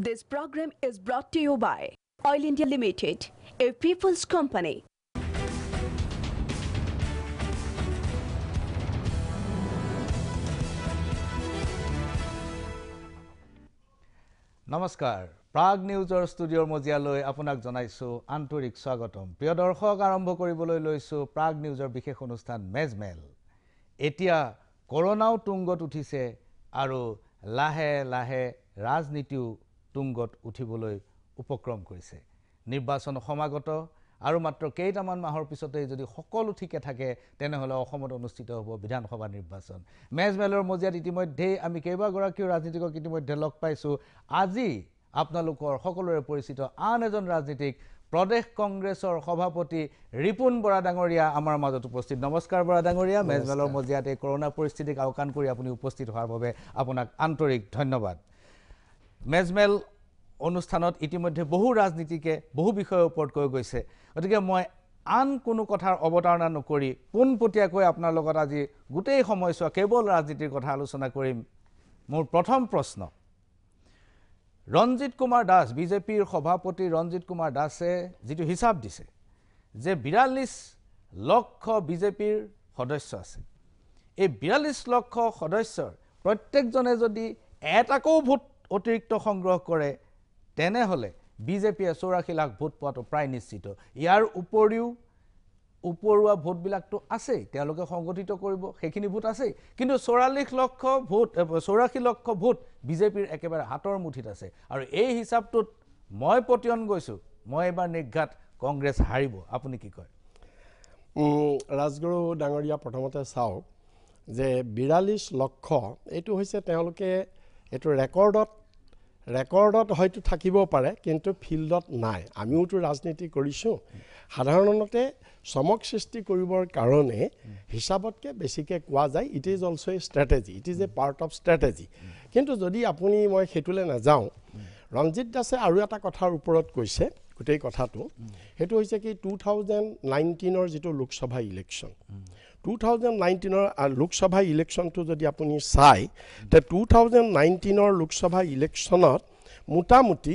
This program is brought to you by Oil India Limited, a people's company. নমস্কার প্রাগ নিউজর স্টুডিওর মজিয়ালয় আপনার জানাইছো আন্তরিক স্বাগত প্রিয় দর্শক আরম্ভ করবলৈ লৈছো প্রাগ নিউজর বিশেষ অনুষ্ঠান মেজমেল এতিয়া করোনাও তুঙ্গত উঠিছে আৰু লাহে লাহে ৰাজনীতিও তুংগত উঠিবলৈ উপক্ৰম কৰিছে নিৰ্বাচন সমাগত আৰু মাত্ৰ কেইটামান মাহৰ পিছতেই যদি সকলো ঠিকে থাকে তেনেহ'লে অসমত অনুষ্ঠিত হ'ব বিধানসভা নিৰ্বাচন মেজমেলৰ মজিয়াত ইতিমধ্যেই আমি কেইবাগৰাকীও ৰাজনীতিকক ইতিমধ্যে লগ পাইছোঁ আজি আপোনালোকৰ সকলোৰে পৰিচিত আন এজন ৰাজনীতিক প্ৰদেশ কংগ্ৰেছৰ সভাপতি ৰিপুণ বৰা ডাঙৰীয়া আমাৰ মাজত উপস্থিত নমস্কাৰ বৰা ডাঙৰীয়া মেজমেলৰ মজিয়াত এই কৰোণা পৰিস্থিতিক আওকাণ কৰি আপুনি উপস্থিত হোৱাৰ বাবে আপোনাক আন্তৰিক ধন্যবাদ মেজমেল অনুষ্ঠানত ইতিমধ্যে বহু ৰাজনীতিকে বহু বিষয়ৰ ওপৰত কৈ গৈছে গতিকে মই আন কোনো কথাৰ অৱতাৰণা নকৰি পোনপটীয়াকৈ আপোনাৰ লগত আজি গোটেই সময়ছোৱা কেৱল ৰাজনীতিৰ কথা আলোচনা কৰিম মোৰ প্ৰথম প্ৰশ্ন ৰঞ্জিত কুমাৰ দাস বিজেপিৰ সভাপতি ৰঞ্জিত কুমাৰ দাসে যিটো হিচাপ দিছে যে বিৰাল্লিছ লক্ষ বিজেপিৰ সদস্য আছে এই বিৰাল্লিছ লক্ষ সদস্যৰ প্ৰত্যেকজনে যদি এটাকৈও ভোট অতিৰিক্ত সংগ্ৰহ কৰে তেনেহলে বিজেপিয়ে চৌৰাশী লাখ ভোট পোৱাটো প্ৰায় নিশ্চিত ইয়াৰ উপৰিও ওপৰুৱা ভোটবিলাকতো আছেই তেওঁলোকে সংগঠিত কৰিব সেইখিনি ভোট আছেই কিন্তু চৌৰাল্লিছ লক্ষ ভোট চৌৰাশী লক্ষ ভোট বিজেপিৰ একেবাৰে হাতৰ মুঠিত আছে আৰু এই হিচাপটোত মই পতিয়ন গৈছোঁ মই এইবাৰ নিৰ্ঘাত কংগ্ৰেছ হাৰিব আপুনি কি কয় ৰাজগুৰু ডাঙৰীয়া প্ৰথমতে চাওক যে বিৰাল্লিছ লক্ষ এইটো হৈছে তেওঁলোকে এইটো ৰেকৰ্ডত ৰেকৰ্ডত হয়তো থাকিব পাৰে কিন্তু ফিল্ডত নাই আমিওতো ৰাজনীতি কৰিছোঁ সাধাৰণতে চমক সৃষ্টি কৰিবৰ কাৰণে হিচাপতকৈ বেছিকৈ কোৱা যায় it is also' a strategy it is a part of strategy কিন্তু যদি আপুনি মই সেইটোলৈ নাযাওঁ ৰঞ্জিত দাসে আৰু এটা কথাৰ ওপৰত কৈছে গোটেই কথাটো সেইটো হৈছে কি টু থাউজেণ্ড নাইণ্টিনৰ যিটো লোকসভা ইলেকশ্যন টু থাউজেণ্ড নাইণ্টিনৰ লোকসভা ইলেকশ্যনটো যদি আপুনি চাই তে টু থাউজেণ্ড নাইণ্টিনৰ লোকসভা ইলেকশ্যনত মোটামুটি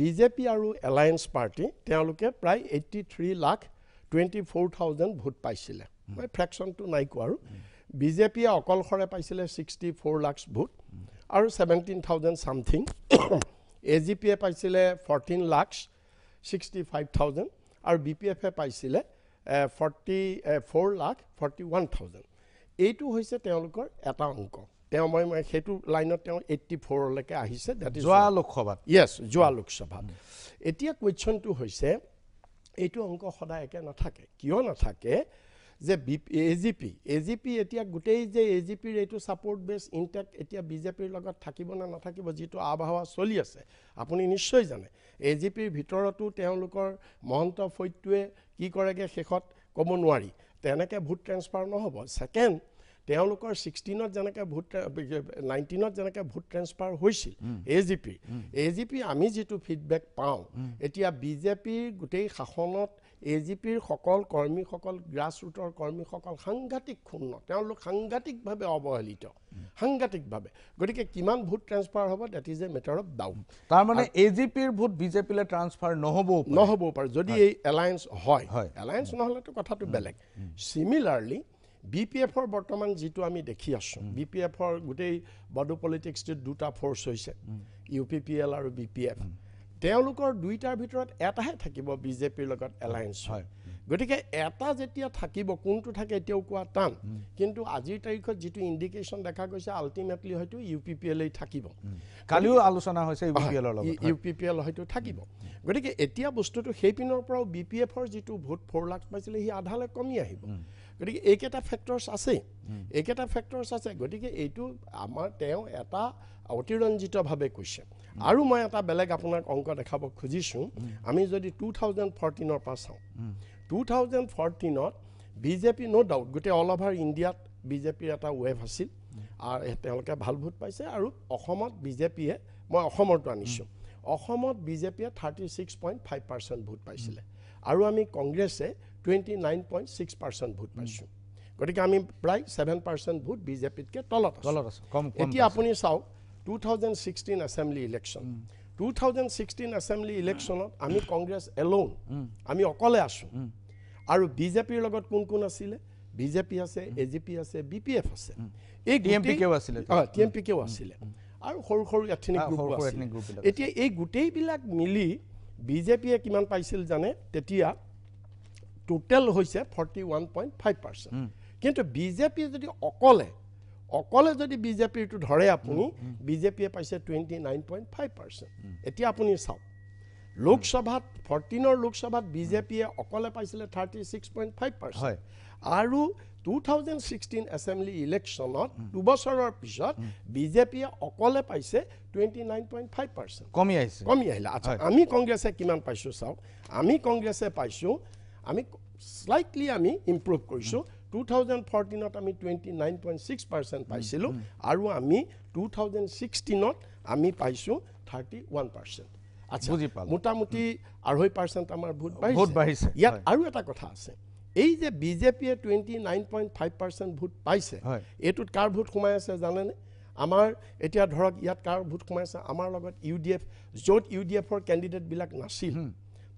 বিজেপি আৰু এলায়েন্স পাৰ্টি তেওঁলোকে প্ৰায় eighty three lakh twenty four thousand vote পাইছিলে মই ফ্ৰেকশ্যনটো নাই কোৱা আৰু বিজেপিয়ে অকলশৰে পাইছিলে ছিক্সটি ফ'ৰ লাখছ ভোট আৰু seventeen thousand something A G পিয়ে পাইছিলে fourteen lakhs sixty five thousand আৰু বি পি এফে পাইছিলে forty four lakh forty one thousand এইটো হৈছে তেওঁলোকৰ এটা অংক তেওঁ মই সেইটো লাইনত তেওঁ এইট্টি ফ'ৰলৈকে আহিছে ডেট ইজ যোৱা লোকসভাত য়েছ যোৱা লোকসভাত এতিয়া কুৱেশ্যনটো হৈছে এইটো অংক সদায় একে নাথাকে কিয় নাথাকে যে B P A G P A G P এতিয়া গোটেই যে এ জি পিৰ এইটো ছাপৰ্ট বেছ ইনটেক্ট এতিয়া বিজেপিৰ লগত থাকিব নে নাথাকিব যিটো আৱ চলি আছে আপুনি নিশ্চয় জানে এ জি পিৰ ভিতৰতো তেওঁলোকৰ মহন্ত ফৈটোৱে কি কৰেগৈ শেষত ক'ব নোৱাৰি তেনেকৈ ভোট ট্ৰেঞ্চফাৰ নহ'ব ছেকেণ্ড তেওঁলোকৰ ছিক্সটিনত যেনেকৈ ভোট নাইণ্টিনত যেনেকৈ ভোট ট্ৰেঞ্চফাৰ হৈছিল এ জি পিৰ এ জি পি আমি যিটো ফিডবেক পাওঁ এতিয়া বিজেপিৰ গোটেই শাসনত এ জি পিৰ সকল কৰ্মীসকল গ্ৰাছৰুটৰ কৰ্মীসকল সাংঘাতিক ক্ষুণ্ণ তেওঁলোক সাংঘাতিকভাৱে অৱহেলিত সাংঘাতিকভাৱে গতিকে কিমান ভোট ট্ৰেঞ্চফাৰ হ'ব that is a matter of doubt তাৰমানে এ জি পিৰ ভোট বিজেপিলৈ ট্ৰান্সফাৰ নহ'ব নহ'বও পাৰে যদি এই এলায়েঞ্চ হয় হয় এলায়েঞ্চ নহ'লেতো কথাটো বেলেগ চিমিলাৰলি বি পি এফৰ বৰ্তমান যিটো আমি দেখি আছোঁ বি পি এফৰ গোটেই বডো পলিটিক্সটোত দুটা ফ'ৰ্চ হৈছে ইউ পি পি এল আৰু বি পি এফ তেওঁলোকৰ দুইটাৰ ভিতৰত এটাহে থাকিব বিজেপিৰ লগত এলায়েঞ্চ হয় গতিকে এটা যেতিয়া থাকিব কোনটো থাকে এতিয়াও কোৱা টান কিন্তু আজিৰ তাৰিখত যিটো ইণ্ডিকেশ্যন দেখা গৈছে আল্টিমেটলি হয়তো ইউ পি পি এলেই থাকিব কালিও আলোচনা হৈছে ইউ পি পি এলৰ ইউ পি পি এল হয়তো থাকিব গতিকে এতিয়া বস্তুটো সেইপিনৰ পৰাও বি পি এফৰ যিটো ভোট ফ'ৰ লাখ পাইছিলে সি আধালৈ কমি আহিব গতিকে এইকেইটা ফেক্টৰ্ছ আছেই এইকেইটা ফেক্টৰ্ছ আছে গতিকে এইটো আমাৰ তেওঁ এটা অতিৰঞ্জিতভাৱে কৈছে আৰু মই এটা বেলেগ আপোনাক অংক দেখাব খুজিছোঁ আমি যদি টু থাউজেণ্ড ফৰ্টিনৰ পৰা চাওঁ টু থাউজেণ্ড ফৰ্টিনত বিজেপি ন' ডাউট গোটেই অল অভাৰ ইণ্ডিয়াত বিজেপিৰ এটা ৱেভ আছিল আৰু তেওঁলোকে ভাল ভোট পাইছে আৰু অসমত বিজেপিয়ে মই অসমৰটো আনিছোঁ অসমত বিজেপিয়ে thirty six point five percent vote পাইছিলে আৰু আমি কংগ্ৰেছে twenty nine point six percent vote পাইছোঁ গতিকে আমি প্ৰায় ছেভেন পাৰ্চেণ্ট ভোট বিজেপিতকৈ তলত তলত আছোঁ এতিয়া আপুনি চাওক 2016 assembly election mm. 2016 assembly hmm. electionত আমি কংগ্ৰেছ এলোন hmm. আমি অকলে আছোঁ hmm. আৰু বিজেপিৰ লগত কোন কোন আছিলে বিজেপি আছে এ জি পি আছে বি পি এফ আছে এই টি এম পি কেও আছিলে টি এম পি কেও আছিলে আৰু সৰু সৰু এথেনিক এতিয়া এই গোটেইবিলাক মিলি বিজেপিয়ে কিমান পাইছিল জানে তেতিয়া টোটেল হৈছে forty one point five percent কিন্তু বিজেপি যদি অকলে অকলে যদি বিজেপিটো ধৰে আপুনি বিজেপিয়ে পাইছে twenty nine point five percent এতিয়া আপুনি চাওক লোকসভাত ফৰ্টিনৰ লোকসভাত বিজেপিয়ে অকলে পাইছিলে thirty six point five percent আৰু টু থাউজেণ্ড ছিক্সটিন এছেম্বলি ইলেকশ্যনত দুবছৰৰ পিছত বিজেপিয়ে অকলে পাইছে টুৱেণ্টি নাইন পইণ্ট ফাইভ পাৰ্চেণ্ট কমি আহিছে কমি আহিলে আচ্ছা আমি কংগ্ৰেছে কিমান পাইছোঁ চাওক আমি কংগ্ৰেছে পাইছোঁ আমি শ্লাইটলি আমি ইম্প্ৰুভ কৰিছোঁ টু থাউজেণ্ড ফৰ্টিনত আমি twenty nine point six percent পাইছিলোঁ আৰু আমি টু থাউজেণ্ড ছিক্সটিনত আমি পাইছোঁ থাৰ্টি ওৱান পাৰ্চেণ্ট আচ্ছা মোটামুটি আঢ়ৈ পাৰ্চেণ্ট আমাৰ ভোট ভোট বাঢ়িছে ইয়াত আৰু এটা কথা আছে এই যে বিজেপিয়ে twenty nine point five percent vote পাইছে এইটোত কাৰ ভোট সোমাই আছে জানেনে আমাৰ এতিয়া ধৰক ইয়াত কাৰ ভোট সোমাইছে আমাৰ লগত ইউ ডি এফ য'ত ইউ ডি এফৰ কেণ্ডিডেটবিলাক নাছিল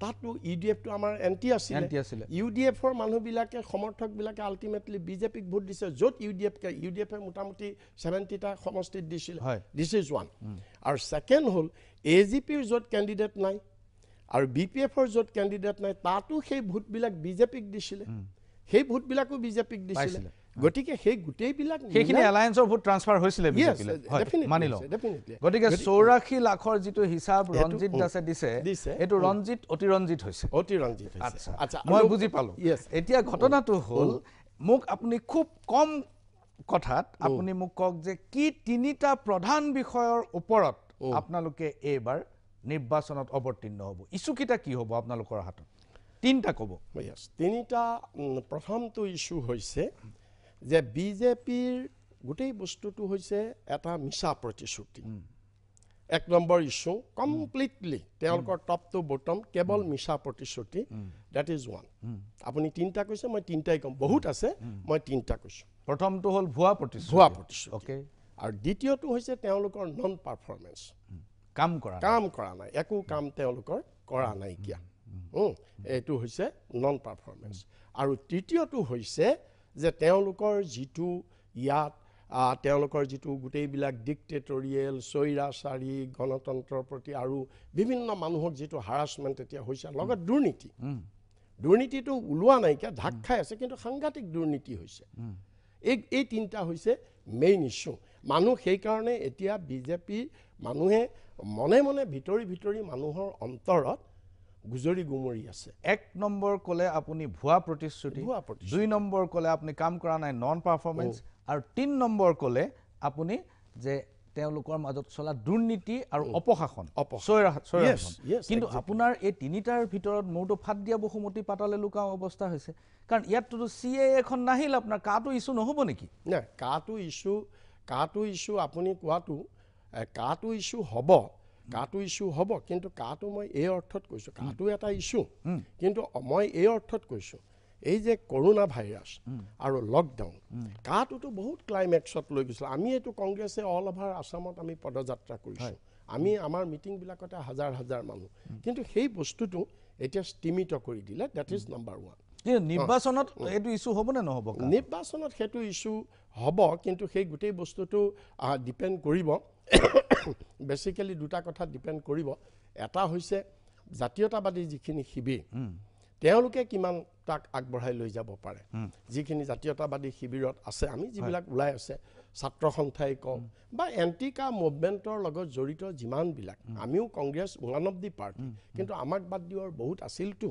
তাতো ইউ ডি এফটো আমাৰ এণ্টি আছিল আছিলে ইউ ডি এফৰ মানুহবিলাকে সমৰ্থকবিলাকে আল্টিমেটলি বিজেপিক ভোট দিছে য'ত ইউ ডি এফকে ইউ ডি এফে মোটামুটি ছেভেণ্টিটা সমষ্টিত দিছিল হয় দিছ ইজ ওৱান আৰু ছেকেণ্ড হ'ল এ জি পিৰ য'ত কেণ্ডিডেট নাই আৰু বি পি এফৰ য'ত কেণ্ডিডেট নাই তাতো সেই ভোটবিলাক বিজেপিক দিছিলে সেই ভোটবিলাকো বিজেপিক দিছিলে গতিকে সেই গোটেইবিলাক সেইখিনি এলায়েন্সৰ ভোট ট্ৰান্সফাৰ হৈছিলে uh, মানি লওঁ গতিকে চৌৰাশী লাখৰ যিটো হিচাপ ৰঞ্জিত দাসে দিছে এইটো ৰঞ্জিত অতিৰঞ্জিত হৈছে অতিৰঞ্জিত মই বুজি পালো এতিয়া ঘটনাটো হ'ল মোক আপুনি খুব কম কথাত আপুনি মোক কওক যে কি তিনিটা প্ৰধান বিষয়ৰ ওপৰত আপোনালোকে এইবাৰ নিৰ্বাচনত অৱতীৰ্ণ হ'ব ইছ্যুকেইটা কি হ'ব আপোনালোকৰ হাতত তিনিটা ক'ব তিনিটা প্ৰথমটো ইছ্যু হৈছে যে বিজেপিৰ গোটেই বস্তুটো হৈছে এটা মিছা প্ৰতিশ্ৰুতি এক নম্বৰ ইছ্যু কমপ্লিটলি তেওঁলোকৰ টপ টু বটম কেৱল মিছা প্ৰতিশ্ৰুতি ডেট ইজ ওৱান আপুনি তিনিটা কৈছে মই তিনিটাই ক'ম বহুত আছে মই তিনিটা কৈছোঁ প্ৰথমটো হ'ল ভুৱা প্ৰতিশ্ৰুতি ভুৱা প্ৰতিশ্ৰুতি অ'কে আৰু দ্বিতীয়টো হৈছে তেওঁলোকৰ নন পাৰফৰ্মেঞ্চ কাম কৰা কাম কৰা নাই একো কাম তেওঁলোকৰ কৰা নাইকিয়া এইটো হৈছে নন পাৰফৰ্মেঞ্চ আৰু তৃতীয়টো হৈছে যে তেওঁলোকৰ যিটো ইয়াত তেওঁলোকৰ যিটো গোটেইবিলাক ডিক্টেটৰিয়েল চৈৰাচাৰী গণতন্ত্ৰৰ প্ৰতি আৰু বিভিন্ন মানুহক যিটো হাৰাচমেণ্ট এতিয়া হৈছে লগত দুৰ্নীতি দুৰ্নীতিটো ওলোৱা নাইকিয়া ঢাক খাই আছে কিন্তু সাংঘাতিক দুৰ্নীতি হৈছে এই এই তিনিটা হৈছে মেইন ইছ্যু মানুহ সেইকাৰণে এতিয়া বিজেপিৰ মানুহে মনে মনে ভিতৰি ভিতৰি মানুহৰ অন্তৰত গুজৰি গুমৰি আছে এক নম্বৰ ক'লে আপুনি ভুৱা প্ৰতিশ্ৰুতি দুই নম্বৰ ক'লে আপুনি কাম কৰা নাই নন পাৰফৰ্মেঞ্চ আৰু তিন নম্বৰ ক'লে আপুনি যে তেওঁলোকৰ মাজত চলা দুৰ্নীতি আৰু অপশাসন কিন্তু আপোনাৰ এই তিনিটাৰ ভিতৰত মোৰতো ফাট দিয়া বসুমতী পাতালে লুকা অৱস্থা হৈছে কাৰণ ইয়াততো চি এখন নাহিল আপোনাৰ কাটো ইছ্যু নহ'ব নেকি কাটো ইছ্যু কাটো ইছ্যু আপুনি কোৱাটো কাটো ইছ্যু হ'ব কাটো ইছ্যু হ'ব কিন্তু কাটো মই এই অৰ্থত কৈছোঁ কাটো এটা ইছ্যু কিন্তু মই এই অৰ্থত কৈছোঁ এই যে কৰোণা ভাইৰাছ আৰু লকডাউন কাটোতো বহুত ক্লাইমেক্সত লৈ গৈছিলোঁ আমি এইটো কংগ্ৰেছে অল অভাৰ আছামত আমি পদযাত্ৰা কৰিছোঁ আমি আমাৰ মিটিংবিলাকতে হাজাৰ হাজাৰ মানুহ কিন্তু সেই বস্তুটো এতিয়া স্তীমিত কৰি দিলে ডেট ইজ নাম্বাৰ ওৱান নিৰ্বাচনত এইটো ইছ্যু হ'ব নে নহ'ব নিৰ্বাচনত সেইটো ইছ্যু হ'ব কিন্তু সেই গোটেই বস্তুটো ডিপেণ্ড কৰিব বেচিকেলি দুটা কথা ডিপেণ্ড কৰিব এটা হৈছে জাতীয়তাবাদী যিখিনি শিবিৰ তেওঁলোকে কিমান তাক আগবঢ়াই লৈ যাব পাৰে যিখিনি জাতীয়তাবাদী শিবিৰত আছে আমি যিবিলাক ওলাই আছে ছাত্ৰ সন্থাই কওক বা এণ্টিকা মুভমেণ্টৰ লগত জড়িত যিমানবিলাক আমিও Congress one of the party কিন্তু আমাক বাদ দিয়াৰ বহুত আছিলতো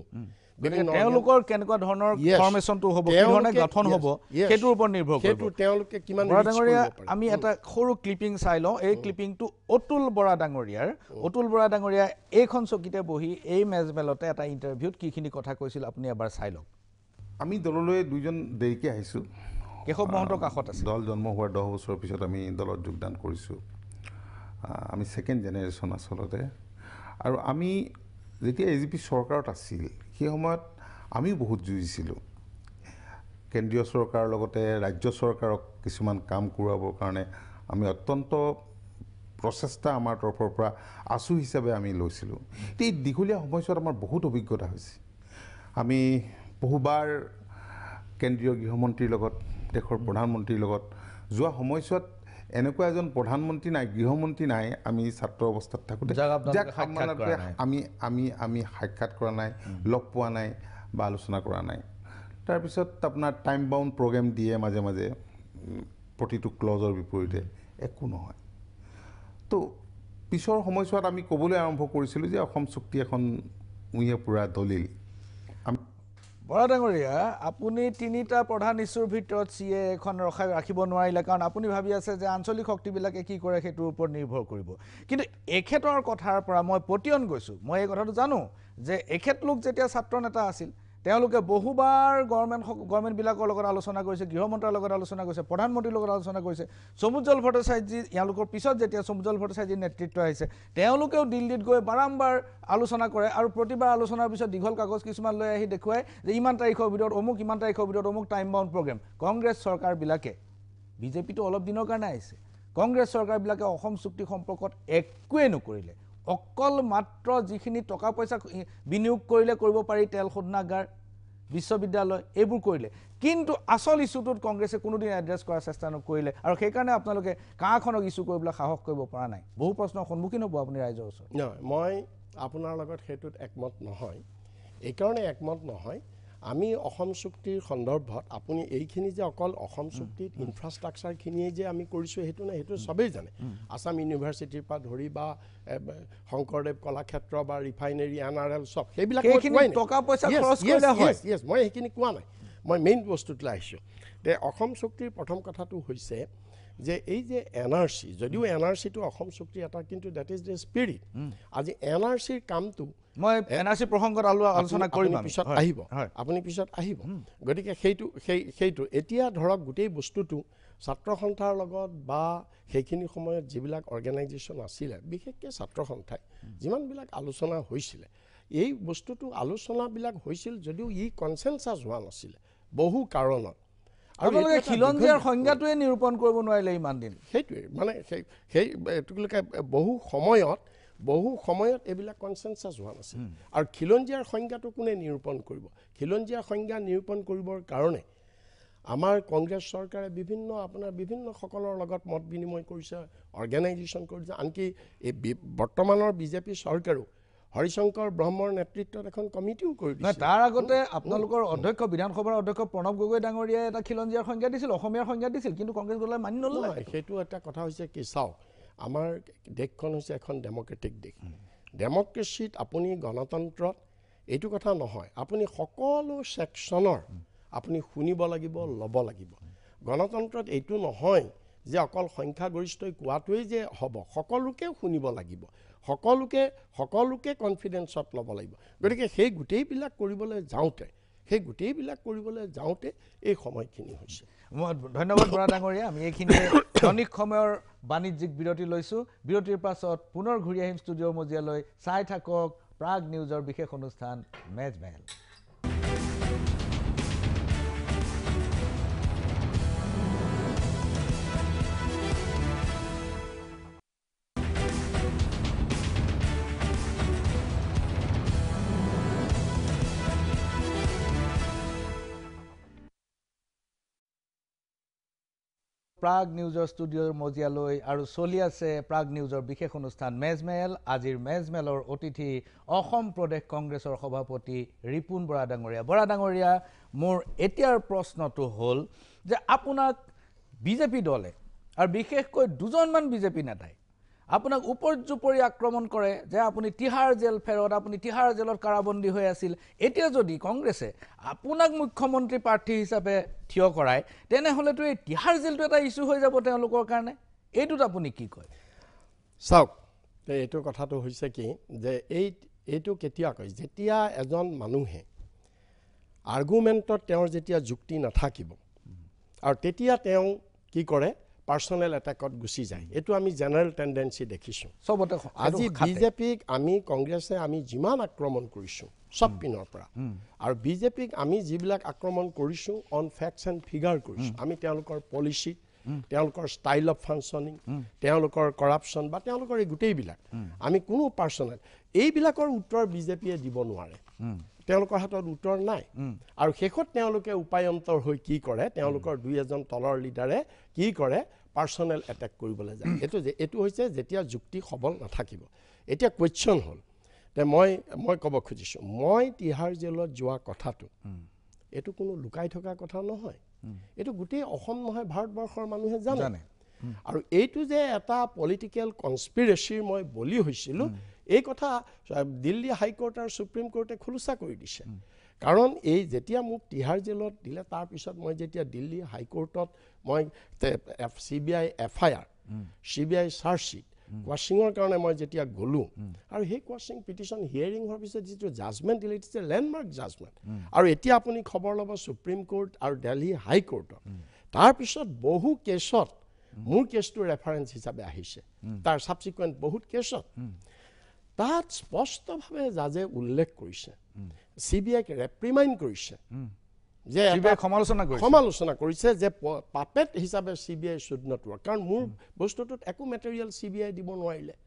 আমি এটা সৰু ক্লিপিং চাই লওঁ এই ক্লিপিংটো অতুল বৰা ডাঙৰীয়াৰ অতুল বৰা ডাঙৰীয়া এইখন চকীতে বহি এই মেজমেলতে এটা ইণ্টাৰভিউত কিখিনি কথা কৈছিল আপুনি এবাৰ চাই লওক আমি দললৈ দুইজন দেৰিকৈ আহিছোঁ কেশৱ মহন্তৰ কাষত আছে দল জন্ম হোৱাৰ দহ বছৰৰ পিছত আমি দলত যোগদান কৰিছোঁ আমি ছেকেণ্ড জেনেৰেশ্যন আচলতে আৰু আমি যেতিয়া এ জি পি চৰকাৰত আছিল সেই সময়ত আমিও বহুত যুঁজিছিলোঁ কেন্দ্ৰীয় চৰকাৰৰ লগতে ৰাজ্য চৰকাৰক কিছুমান কাম কৰোৱাবৰ কাৰণে আমি অত্যন্ত প্ৰচেষ্টা আমাৰ তৰফৰ পৰা আঁচু হিচাপে আমি লৈছিলোঁ এই দীঘলীয়া সময়ছোৱাত আমাৰ বহুত অভিজ্ঞতা হৈছে আমি বহুবাৰ কেন্দ্ৰীয় গৃহমন্ত্ৰীৰ লগত দেশৰ প্ৰধানমন্ত্ৰীৰ লগত যোৱা সময়ছোৱাত এনেকুৱা এজন প্ৰধানমন্ত্ৰী নাই গৃহমন্ত্ৰী নাই আমি ছাত্ৰ অৱস্থাত থাকোঁতে আমি আমি আমি সাক্ষাৎ কৰা নাই লগ পোৱা নাই বা আলোচনা কৰা নাই তাৰপিছত আপোনাৰ টাইম বাউণ্ড প্ৰগ্ৰেম দিয়ে মাজে মাজে প্ৰতিটো ক্লজৰ বিপৰীতে একো নহয় তো পিছৰ সময়ছোৱাত আমি ক'বলৈ আৰম্ভ কৰিছিলোঁ যে অসম চুক্তি এখন উঁয়ে পুৰা দলিল বৰা ডাঙৰীয়া আপুনি তিনিটা প্ৰধান ইছ্যুৰ ভিতৰত চি এ এখন ৰখাই ৰাখিব নোৱাৰিলে কাৰণ আপুনি ভাবি আছে যে আঞ্চলিক শক্তিবিলাকে কি কৰে সেইটোৰ ওপৰত নিৰ্ভৰ কৰিব কিন্তু এখেতৰ কথাৰ পৰা মই পতিয়ন গৈছোঁ মই এই কথাটো জানো যে এখেতলোক যেতিয়া ছাত্ৰ নেতা আছিল তেওঁলোকে বহুবাৰ গভৰ্ণমেণ্ট গভৰ্ণমেণ্টবিলাকৰ লগত আলোচনা কৰিছে গৃহমন্ত্ৰীৰ লগত আলোচনা কৰিছে প্ৰধানমন্ত্ৰীৰ লগত আলোচনা কৰিছে চমুজ্জল ভট্টাচাৰ্যী এওঁলোকৰ পিছত যেতিয়া চমুজ্জ্বল ভট্টাচাৰ্যীৰ নেতৃত্ব আহিছে তেওঁলোকেও দিল্লীত গৈ বাৰম্বাৰ আলোচনা কৰে আৰু প্ৰতিবাৰ আলোচনাৰ পিছত দীঘল কাগজ কিছুমান লৈ আহি দেখুৱাই যে ইমান তাৰিখৰ ভিতৰত অমুক ইমান তাৰিখৰ ভিতৰত অমুক টাইম বাউণ্ড প্ৰগ্ৰেম কংগ্ৰেছ চৰকাৰবিলাকে বিজেপিটো অলপ দিনৰ কাৰণে আহিছে কংগ্ৰেছ চৰকাৰবিলাকে অসম চুক্তি সম্পৰ্কত একোৱেই নকৰিলে অকল মাত্ৰ যিখিনি টকা পইচা বিনিয়োগ কৰিলে কৰিব পাৰি তেল শোধনাগাৰ বিশ্ববিদ্যালয় এইবোৰ কৰিলে কিন্তু আচল ইছ্যুটোত কংগ্ৰেছে কোনোদিন এড্ৰেছ কৰাৰ চেষ্টা নকৰিলে আৰু সেইকাৰণে আপোনালোকে কাঁহখনক ইছ্যু কৰিবলৈ সাহস কৰিব পৰা নাই বহু প্ৰশ্নৰ সন্মুখীন হ'ব আপুনি ৰাইজৰ ওচৰত নহয় মই আপোনাৰ লগত সেইটোত একমত নহয় এইকাৰণে একমত নহয় আমি অসম চুক্তিৰ সন্দৰ্ভত আপুনি এইখিনি যে অকল অসম চুক্তিত ইনফ্ৰাষ্ট্ৰাকচাৰখিনিয়ে যে আমি কৰিছোঁ সেইটো নাই সেইটো চবেই জানে আছাম ইউনিভাৰ্চিটিৰ পৰা ধৰি বা শংকৰদেৱ কলাক্ষেত্ৰ বা ৰিফাইনেৰী এন আৰ এল চব সেইবিলাক টকা পইচা মই সেইখিনি কোৱা নাই মই মেইন বস্তুটোলৈ আহিছোঁ যে অসম চুক্তিৰ প্ৰথম কথাটো হৈছে যে এই যে এন আৰ চি যদিও এন আৰ চিটো অসম চুক্তি এটা কিন্তু দ্যাট ইজ দ্য স্পিৰিট আজি এন আৰ চিৰ কামটো মই এন আৰ সি প্ৰসঙ্গত আলোচনা কৰিম পিছত আহিব আপুনি পিছত আহিব গতিকে সেইটো সেই সেইটো এতিয়া ধৰক গোটেই বস্তুটো ছাত্ৰ সন্থাৰ লগত বা সেইখিনি সময়ত যিবিলাক অৰ্গেনাইজেশ্যন আছিলে বিশেষকৈ ছাত্ৰ সন্থাই যিমানবিলাক আলোচনা হৈছিলে এই বস্তুটো আলোচনাবিলাক হৈছিল যদিও ই কনচেনচাছ হোৱা নাছিলে বহু কাৰণত আপোনালোকে খিলঞ্জীয়াৰ সংজ্ঞাটোৱে নিৰূপণ কৰিব নোৱাৰিলে ইমান দিন সেইটোৱে মানে সেই সেই এইটোলৈকে বহু সময়ত বহু সময়ত এইবিলাক কনচেনচাছ হোৱা নাছিল আৰু খিলঞ্জীয়াৰ সংজ্ঞাটো কোনে নিৰূপণ কৰিব খিলঞ্জীয়াৰ সংজ্ঞা নিৰূপণ কৰিবৰ কাৰণে আমাৰ কংগ্ৰেছ চৰকাৰে বিভিন্ন আপোনাৰ বিভিন্নসকলৰ লগত মত বিনিময় কৰিছে অৰ্গেনাইজেশ্যন কৰিছে আনকি এই বৰ্তমানৰ বিজেপি চৰকাৰেও হৰিশংকৰ ব্ৰহ্মৰ নেতৃত্বত এখন কমিটিও কৰিছে তাৰ আগতে আপোনালোকৰ অধ্যক্ষ বিধানসভাৰ অধ্যক্ষ প্ৰণৱ গগৈ ডাঙৰীয়াই এটা খিলঞ্জীয়াৰ সংজ্ঞা দিছিল অসমীয়াৰ সংজ্ঞা দিছিল কিন্তু কংগ্ৰেছ দলে মানি নলয় সেইটো এটা কথা হৈছে কি চাওক আমাৰ দেশখন হৈছে এখন ডেম'ক্ৰেটিক দেশ ডেম'ক্ৰেচিত আপুনি গণতন্ত্ৰত এইটো কথা নহয় আপুনি সকলো ছেকশ্যনৰ আপুনি শুনিব লাগিব ল'ব লাগিব গণতন্ত্ৰত এইটো নহয় যে অকল সংখ্যাগৰিষ্ঠই কোৱাটোৱেই যে হ'ব সকলোকে শুনিব লাগিব সকলোকে সকলোকে কনফিডেঞ্চত ল'ব লাগিব গতিকে সেই গোটেইবিলাক কৰিবলৈ যাওঁতে সেই গোটেইবিলাক কৰিবলৈ যাওঁতে এই সময়খিনি হৈছে মই ধন্যবাদ বৰা ডাঙৰীয়া আমি এইখিনিয়ে ক্ষণিক সময়ৰ বাণিজ্যিক বিৰতি লৈছোঁ বিৰতিৰ পাছত পুনৰ ঘূৰি আহিম ষ্টুডিঅ'ৰ মজিয়ালৈ চাই থাকক প্ৰাগ নিউজৰ বিশেষ অনুষ্ঠান মেজমেহেল প্ৰাগ নিউজৰ ষ্টুডিঅ'ৰ মজিয়ালৈ আৰু চলি আছে প্ৰাগ নিউজৰ বিশেষ অনুষ্ঠান মেজমেল আজিৰ মেজমেলৰ অতিথি অসম প্ৰদেশ কংগ্ৰেছৰ সভাপতি ৰিপুণ বৰা ডাঙৰীয়া বৰা ডাঙৰীয়া মোৰ এতিয়াৰ প্ৰশ্নটো হ'ল যে আপোনাক বিজেপি দলে আৰু বিশেষকৈ দুজনমান বিজেপি নেতাই আপোনাক উপৰ্যুপৰি আক্ৰমণ কৰে যে আপুনি তিহাৰ জেল ফেৰত আপুনি তিহাৰ জেলত কাৰাবন্দী হৈ আছিল এতিয়া যদি কংগ্ৰেছে আপোনাক মুখ্যমন্ত্ৰী প্ৰাৰ্থী হিচাপে থিয় কৰায় তেনেহ'লেতো এই তিহাৰ জেলটো এটা ইছ্যু হৈ যাব তেওঁলোকৰ কাৰণে এইটোত আপুনি কি কয় চাওক এইটো কথাটো হৈছে কি যে এই এইটো কেতিয়া কয় যেতিয়া এজন মানুহে আৰ্গুমেণ্টত তেওঁৰ যেতিয়া যুক্তি নাথাকিব আৰু তেতিয়া তেওঁ কি কৰে পাৰ্চনেল এটেকত গুচি যায় এইটো আমি জেনেৰেল টেণ্ডেঞ্চি দেখিছোঁ চবতে আজি বিজেপিক আমি কংগ্ৰেছে আমি যিমান আক্ৰমণ কৰিছোঁ চব পিনৰ পৰা আৰু বিজেপিক আমি যিবিলাক আক্ৰমণ কৰিছোঁ অন ফেক্টছ এণ্ড ফিগাৰ কৰিছোঁ আমি তেওঁলোকৰ পলিচি তেওঁলোকৰ ষ্টাইল অফ ফাংচনিং তেওঁলোকৰ কৰাপশ্যন বা তেওঁলোকৰ এই গোটেইবিলাক আমি কোনো পাৰ্চনেল এইবিলাকৰ উত্তৰ বিজেপিয়ে দিব নোৱাৰে তেওঁলোকৰ হাতত উত্তৰ নাই আৰু শেষত তেওঁলোকে উপায়ন্তৰ হৈ কি কৰে তেওঁলোকৰ দুই এজন তলৰ লিডাৰে কি কৰে পাৰ্চনেল এটেক কৰিবলৈ যায় এইটো যে এইটো হৈছে যেতিয়া যুক্তি সবল নাথাকিব এতিয়া কুৱেশ্যন হ'ল যে মই মই ক'ব খুজিছোঁ মই তিহাৰ জেলত যোৱা কথাটো এইটো কোনো লুকাই থকা কথা নহয় এইটো গোটেই অসম নহয় ভাৰতবৰ্ষৰ মানুহে জানে আৰু এইটো যে এটা পলিটিকেল কনস্পিৰেচিৰ মই বলি হৈছিলোঁ এই কথা দিল্লী হাইকোর্টে আর সুপ্রিম কোর্টে খোলসা করে দিছে কারণ এই যেতিয়া মোক তিহার জেলত দিলে তার পিছত মই যেতিয়া দিল্লী হাইকোর্টত মই সিবিআই এফআইআর সিবিআই চার্জশিট কোয়াশিংৰ কাৰণে মই যেতিয়া গলো আৰু সেই কোয়াশিং পিটিশ্যন হিয়াৰিঙৰ পিছত যিটো জাজমেণ্ট দিলে it is a landmark judgement আৰু এতিয়া আপুনি খবৰ ল'ব সুপ্ৰিম কোৰ্ট আৰু দেলহি হাইকোৰ্টত তাৰপিছত বহু কেছত মোৰ কেছটো ৰেফাৰেঞ্চ হিচাপে আহিছে তাৰ ছাবছিকুৱেণ্ট বহুত কেছত তাত স্পষ্টভাৱে জাজে উল্লেখ কৰিছে চি বি আইক ৰেপ্ৰিমাইণ্ড কৰিছে যে সমালোচনা সমালোচনা কৰিছে যে পাপেট হিচাপে C B I should not work কাৰণ মোৰ বস্তুটোত একো মেটেৰিয়েল চি বি আই দিব নোৱাৰিলে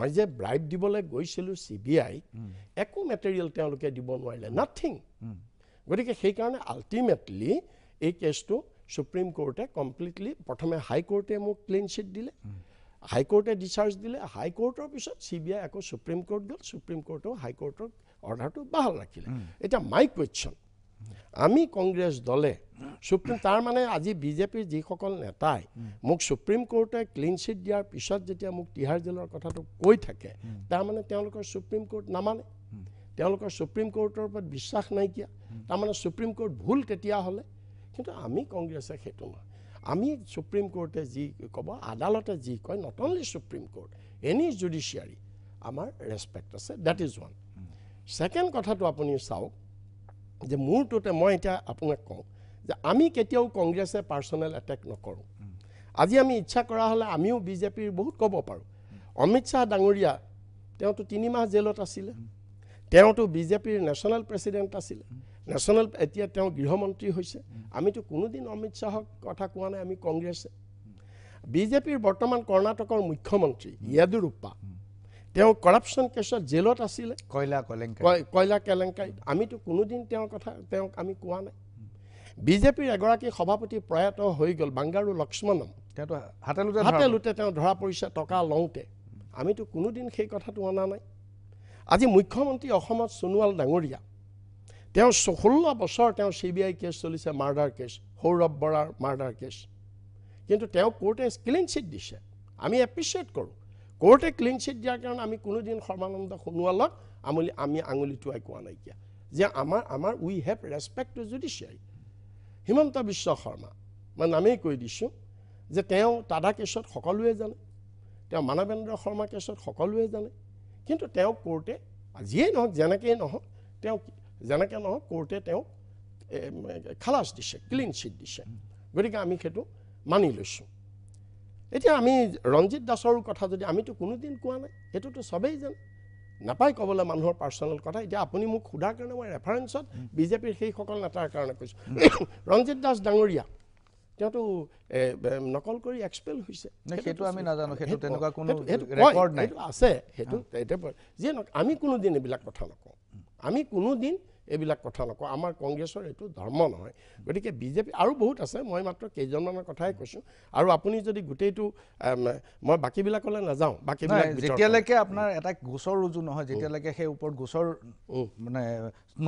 মই যে ব্ৰাইট দিবলৈ গৈছিলোঁ চি বি আই একো মেটেৰিয়েল তেওঁলোকে দিব নোৱাৰিলে নাথিং গতিকে সেইকাৰণে আল্টিমেটলি এই কেছটো সুপ্ৰিম কোৰ্টে কমপ্লিটলি প্ৰথমে হাইকোৰ্টে মোক ক্লিন চিট দিলে হাইকোর্টে ডিচার্জ দিলে হাইকোর্টের পিছত সি বি আই আকো সুপ্রিম কোর্ট গেল সুপ্রিম কোর্টেও হাইকোর্টের অর্ডারটা বহাল রাখিলে এটা মাই কুয়েশন আমি কংগ্রেস দলে সুপ্রিম তার মানে আজি বিজেপির যখন নেতায় মোক সুপ্রিম কোর্টে ক্লিন চিট দিয়ার পিছত যেটা মোক তিহার জেলার কথাটা কই থাকে তার মানে সুপ্রিম কোর্ট নামানে সুপ্রিম কোর্টের উপর বিশ্বাস নাইকিয়া তার মানে সুপ্রিম কোর্ট ভুল তেতিয়া হলে কিন্তু আমি কংগ্রেসে সেটা নয় আমি সুপ্ৰিম কোৰ্টে যি ক'ব আদালতে যি কয় not only supreme court any judiciary আমাৰ ৰেচপেক্ট আছে দেট ইজ ওৱান ছেকেণ্ড কথাটো আপুনি চাওক যে মোৰটোতে মই এতিয়া আপোনাক কওঁ যে আমি কেতিয়াও কংগ্ৰেছে পাৰ্চনেল এটেক নকৰোঁ আজি আমি ইচ্ছা কৰা হ'লে আমিও বিজেপিৰ বহুত ক'ব পাৰোঁ অমিত শ্বাহ ডাঙৰীয়া তেওঁতো তিনিমাহ জেলত আছিলে তেওঁতো বিজেপিৰ নেশ্যনেল প্ৰেচিডেণ্ট আছিলে নেশ্যনেল এতিয়া তেওঁ গৃহমন্ত্ৰী হৈছে আমিতো কোনোদিন অমিত শ্বাহক কথা কোৱা নাই আমি কংগ্ৰেছে বিজেপিৰ বৰ্তমান কৰ্ণাটকৰ মুখ্যমন্ত্ৰী য়েডুৰাপ্পা তেওঁ কৰাপশ্যন কেছত জেলত আছিলে কয়লা কয়লা কেলেংকাৰী আমিতো কোনোদিন তেওঁৰ কথা তেওঁক আমি কোৱা নাই বিজেপিৰ এগৰাকী সভাপতি প্ৰয়াত হৈ গ'ল বাংগাৰু লক্ষ্মণম তেওঁতো হাতে লোতে হাতে লোতে তেওঁ ধৰা পৰিছে টকা লওঁতে আমিতো কোনোদিন সেই কথাটো অনা নাই আজি মুখ্যমন্ত্ৰী অসমত সোণোৱাল ডাঙৰীয়া তেওঁ ষোল্ল বছৰ তেওঁ চি বি আই কেছ চলিছে মাৰ্ডাৰ কেছ সৌৰভ বৰাৰ মাৰ্ডাৰ কেছ কিন্তু তেওঁ কোৰ্টে ক্লিন চিট দিছে আমি এপ্ৰিচিয়েট কৰোঁ কোৰ্টে ক্লিন চিট দিয়াৰ কাৰণে আমি কোনোদিন সৰ্বানন্দ সোণোৱালক আমলি আমি আঙুলিটোৱাই কোৱা নাইকিয়া যে আমাৰ আমাৰ we have respect to judiciary Himanta Biswa Sarma মই নামেই কৈ দিছোঁ যে তেওঁ টাডা কেছত সকলোৱে জানে তেওঁ মানৱেন্দ্ৰ শৰ্মা কেছত সকলোৱে জানে কিন্তু তেওঁ কোৰ্টে যিয়েই নহওক যেনেকেই নহওক তেওঁ যেনেকে নহওক কোৰ্টে তেওঁক খালাচ দিছে ক্লিন চিট দিছে গতিকে আমি সেইটো মানি লৈছোঁ এতিয়া আমি ৰঞ্জিত দাসৰো কথা যদি আমিতো কোনোদিন কোৱা নাই সেইটোতো চবেই যেন নাপায় ক'বলৈ মানুহৰ পাৰ্চনেল কথা এতিয়া আপুনি মোক সোধাৰ কাৰণে মই ৰেফাৰেঞ্চত বিজেপিৰ সেইসকল নেতাৰ কাৰণে কৈছোঁ ৰঞ্জিত দাস ডাঙৰীয়া তেওঁতো নকল কৰি এক্সপেল হৈছে সেইটো আমি নাজানো সেইটো তেনেকুৱা কোনো ৰেকৰ্ড নাই আছে সেইটো যিয়ে নহওক আমি কোনোদিন এইবিলাক কথা নকওঁ আমি কোনোদিন এইবিলাক কথা নকওঁ আমাৰ কংগ্ৰেছৰ এইটো ধৰ্ম নহয় গতিকে বিজেপি আৰু বহুত আছে মই মাত্ৰ কেইজনমানৰ কথাই কৈছোঁ আৰু আপুনি যদি গোটেইটো মই বাকীবিলাকলৈ নাযাওঁ বাকীবিলাক যেতিয়ালৈকে আপোনাৰ এটা গোচৰ ৰুজু নহয় যেতিয়ালৈকে সেই ওপৰত গোচৰ মানে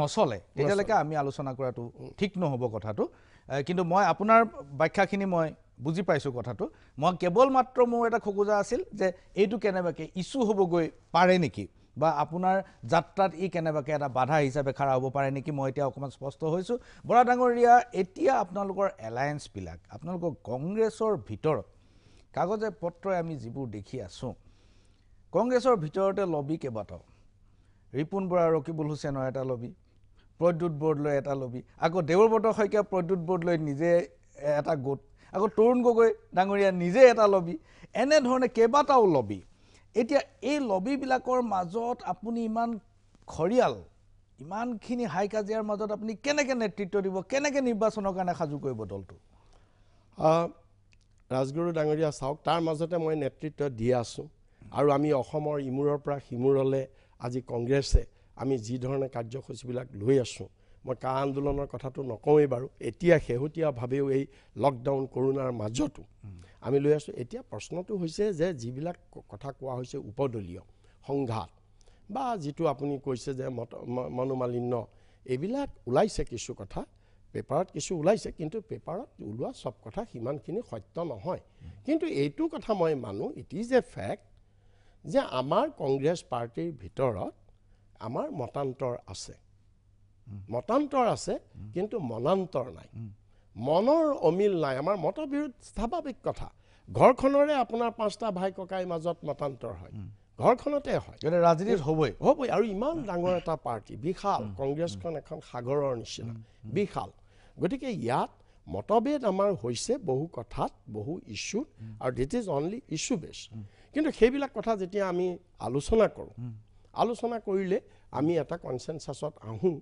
নচলে তেতিয়ালৈকে আমি আলোচনা কৰাটো ঠিক নহ'ব কথাটো কিন্তু মই আপোনাৰ ব্যাখ্যাখিনি মই বুজি পাইছোঁ কথাটো মই কেৱল মাত্ৰ মোৰ এটা খোকোজা আছিল যে এইটো কেনেবাকৈ ইছ্যু হ'বগৈ পাৰে নেকি বা আপোনাৰ যাত্ৰাত ই কেনেবাকৈ এটা বাধা হিচাপে খাৰা হ'ব পাৰে নেকি মই এতিয়া অকণমান স্পষ্ট হৈছোঁ বৰা ডাঙৰীয়া এতিয়া আপোনালোকৰ এলায়েঞ্চবিলাক আপোনালোকৰ কংগ্ৰেছৰ ভিতৰত কাগজে পত্ৰই আমি যিবোৰ দেখি আছোঁ কংগ্ৰেছৰ ভিতৰতে লবি কেইবাটাও ৰিপুণ বৰা ৰকিবুল হুছেইনৰ এটা লবি প্ৰদ্যুৎ বৰ্ডলৈ এটা লবি আকৌ দেৱব্ৰত শইকীয়া প্ৰদ্যুৎ বৰ্ডলৈ নিজে এটা গোট আকৌ তৰুণ গগৈ ডাঙৰীয়া নিজে এটা লবি এনেধৰণে কেইবাটাও লবি এতিয়া এই লবিবিলাকৰ মাজত আপুনি ইমান খৰিয়াল ইমানখিনি হাই কাজিয়াৰ মাজত আপুনি কেনেকৈ নেতৃত্ব দিব কেনেকৈ নিৰ্বাচনৰ কাৰণে সাজু কৰিব দলটো ৰাজগুৰু ডাঙৰীয়া চাওক তাৰ মাজতে মই নেতৃত্ব দি আছোঁ আৰু আমি অসমৰ ইমূৰৰ পৰা সিমূৰলৈ আজি কংগ্ৰেছে আমি যিধৰণে কাৰ্যসূচীবিলাক লৈ আছোঁ মই কা আন্দোলনৰ কথাটো নকওঁৱেই বাৰু এতিয়া শেহতীয়াভাৱেও এই লকডাউন কৰোণাৰ মাজতো আমি লৈ আছোঁ এতিয়া প্ৰশ্নটো হৈছে যে যিবিলাক কথা কোৱা হৈছে উপদলীয় সংঘাত বা যিটো আপুনি কৈছে যে মত মনোমালিন্য এইবিলাক ওলাইছে কিছু কথা পেপাৰত কিছু ওলাইছে কিন্তু পেপাৰত ওলোৱা চব কথা সিমানখিনি সত্য নহয় কিন্তু এইটো কথা মই মানো ইট ইজ এ ফেক্ট যে আমাৰ কংগ্ৰেছ পাৰ্টীৰ ভিতৰত আমাৰ মতান্তৰ আছে মতান্তৰ আছে কিন্তু মনান্তৰ নাই মনৰ অমিল নাই আমাৰ মতবিৰোধ স্বাভাৱিক কথা ঘৰখনৰে আপোনাৰ পাঁচটা ভাই ককাইৰ মাজত মতান্তৰ হয় ঘৰখনতে হয় ৰাজনীতি হ'বই হ'বই আৰু ইমান ডাঙৰ এটা পাৰ্টি বিশাল কংগ্ৰেছখন এখন সাগৰৰ নিচিনা বিশাল গতিকে ইয়াত মতভেদ আমাৰ হৈছে বহু কথাত বহু ইছ্যুত আৰু দিট ইজ অনলি ইছ্যু বেছ কিন্তু সেইবিলাক কথা যেতিয়া আমি আলোচনা কৰোঁ আলোচনা কৰিলে আমি এটা কনচেনচাছত আহোঁ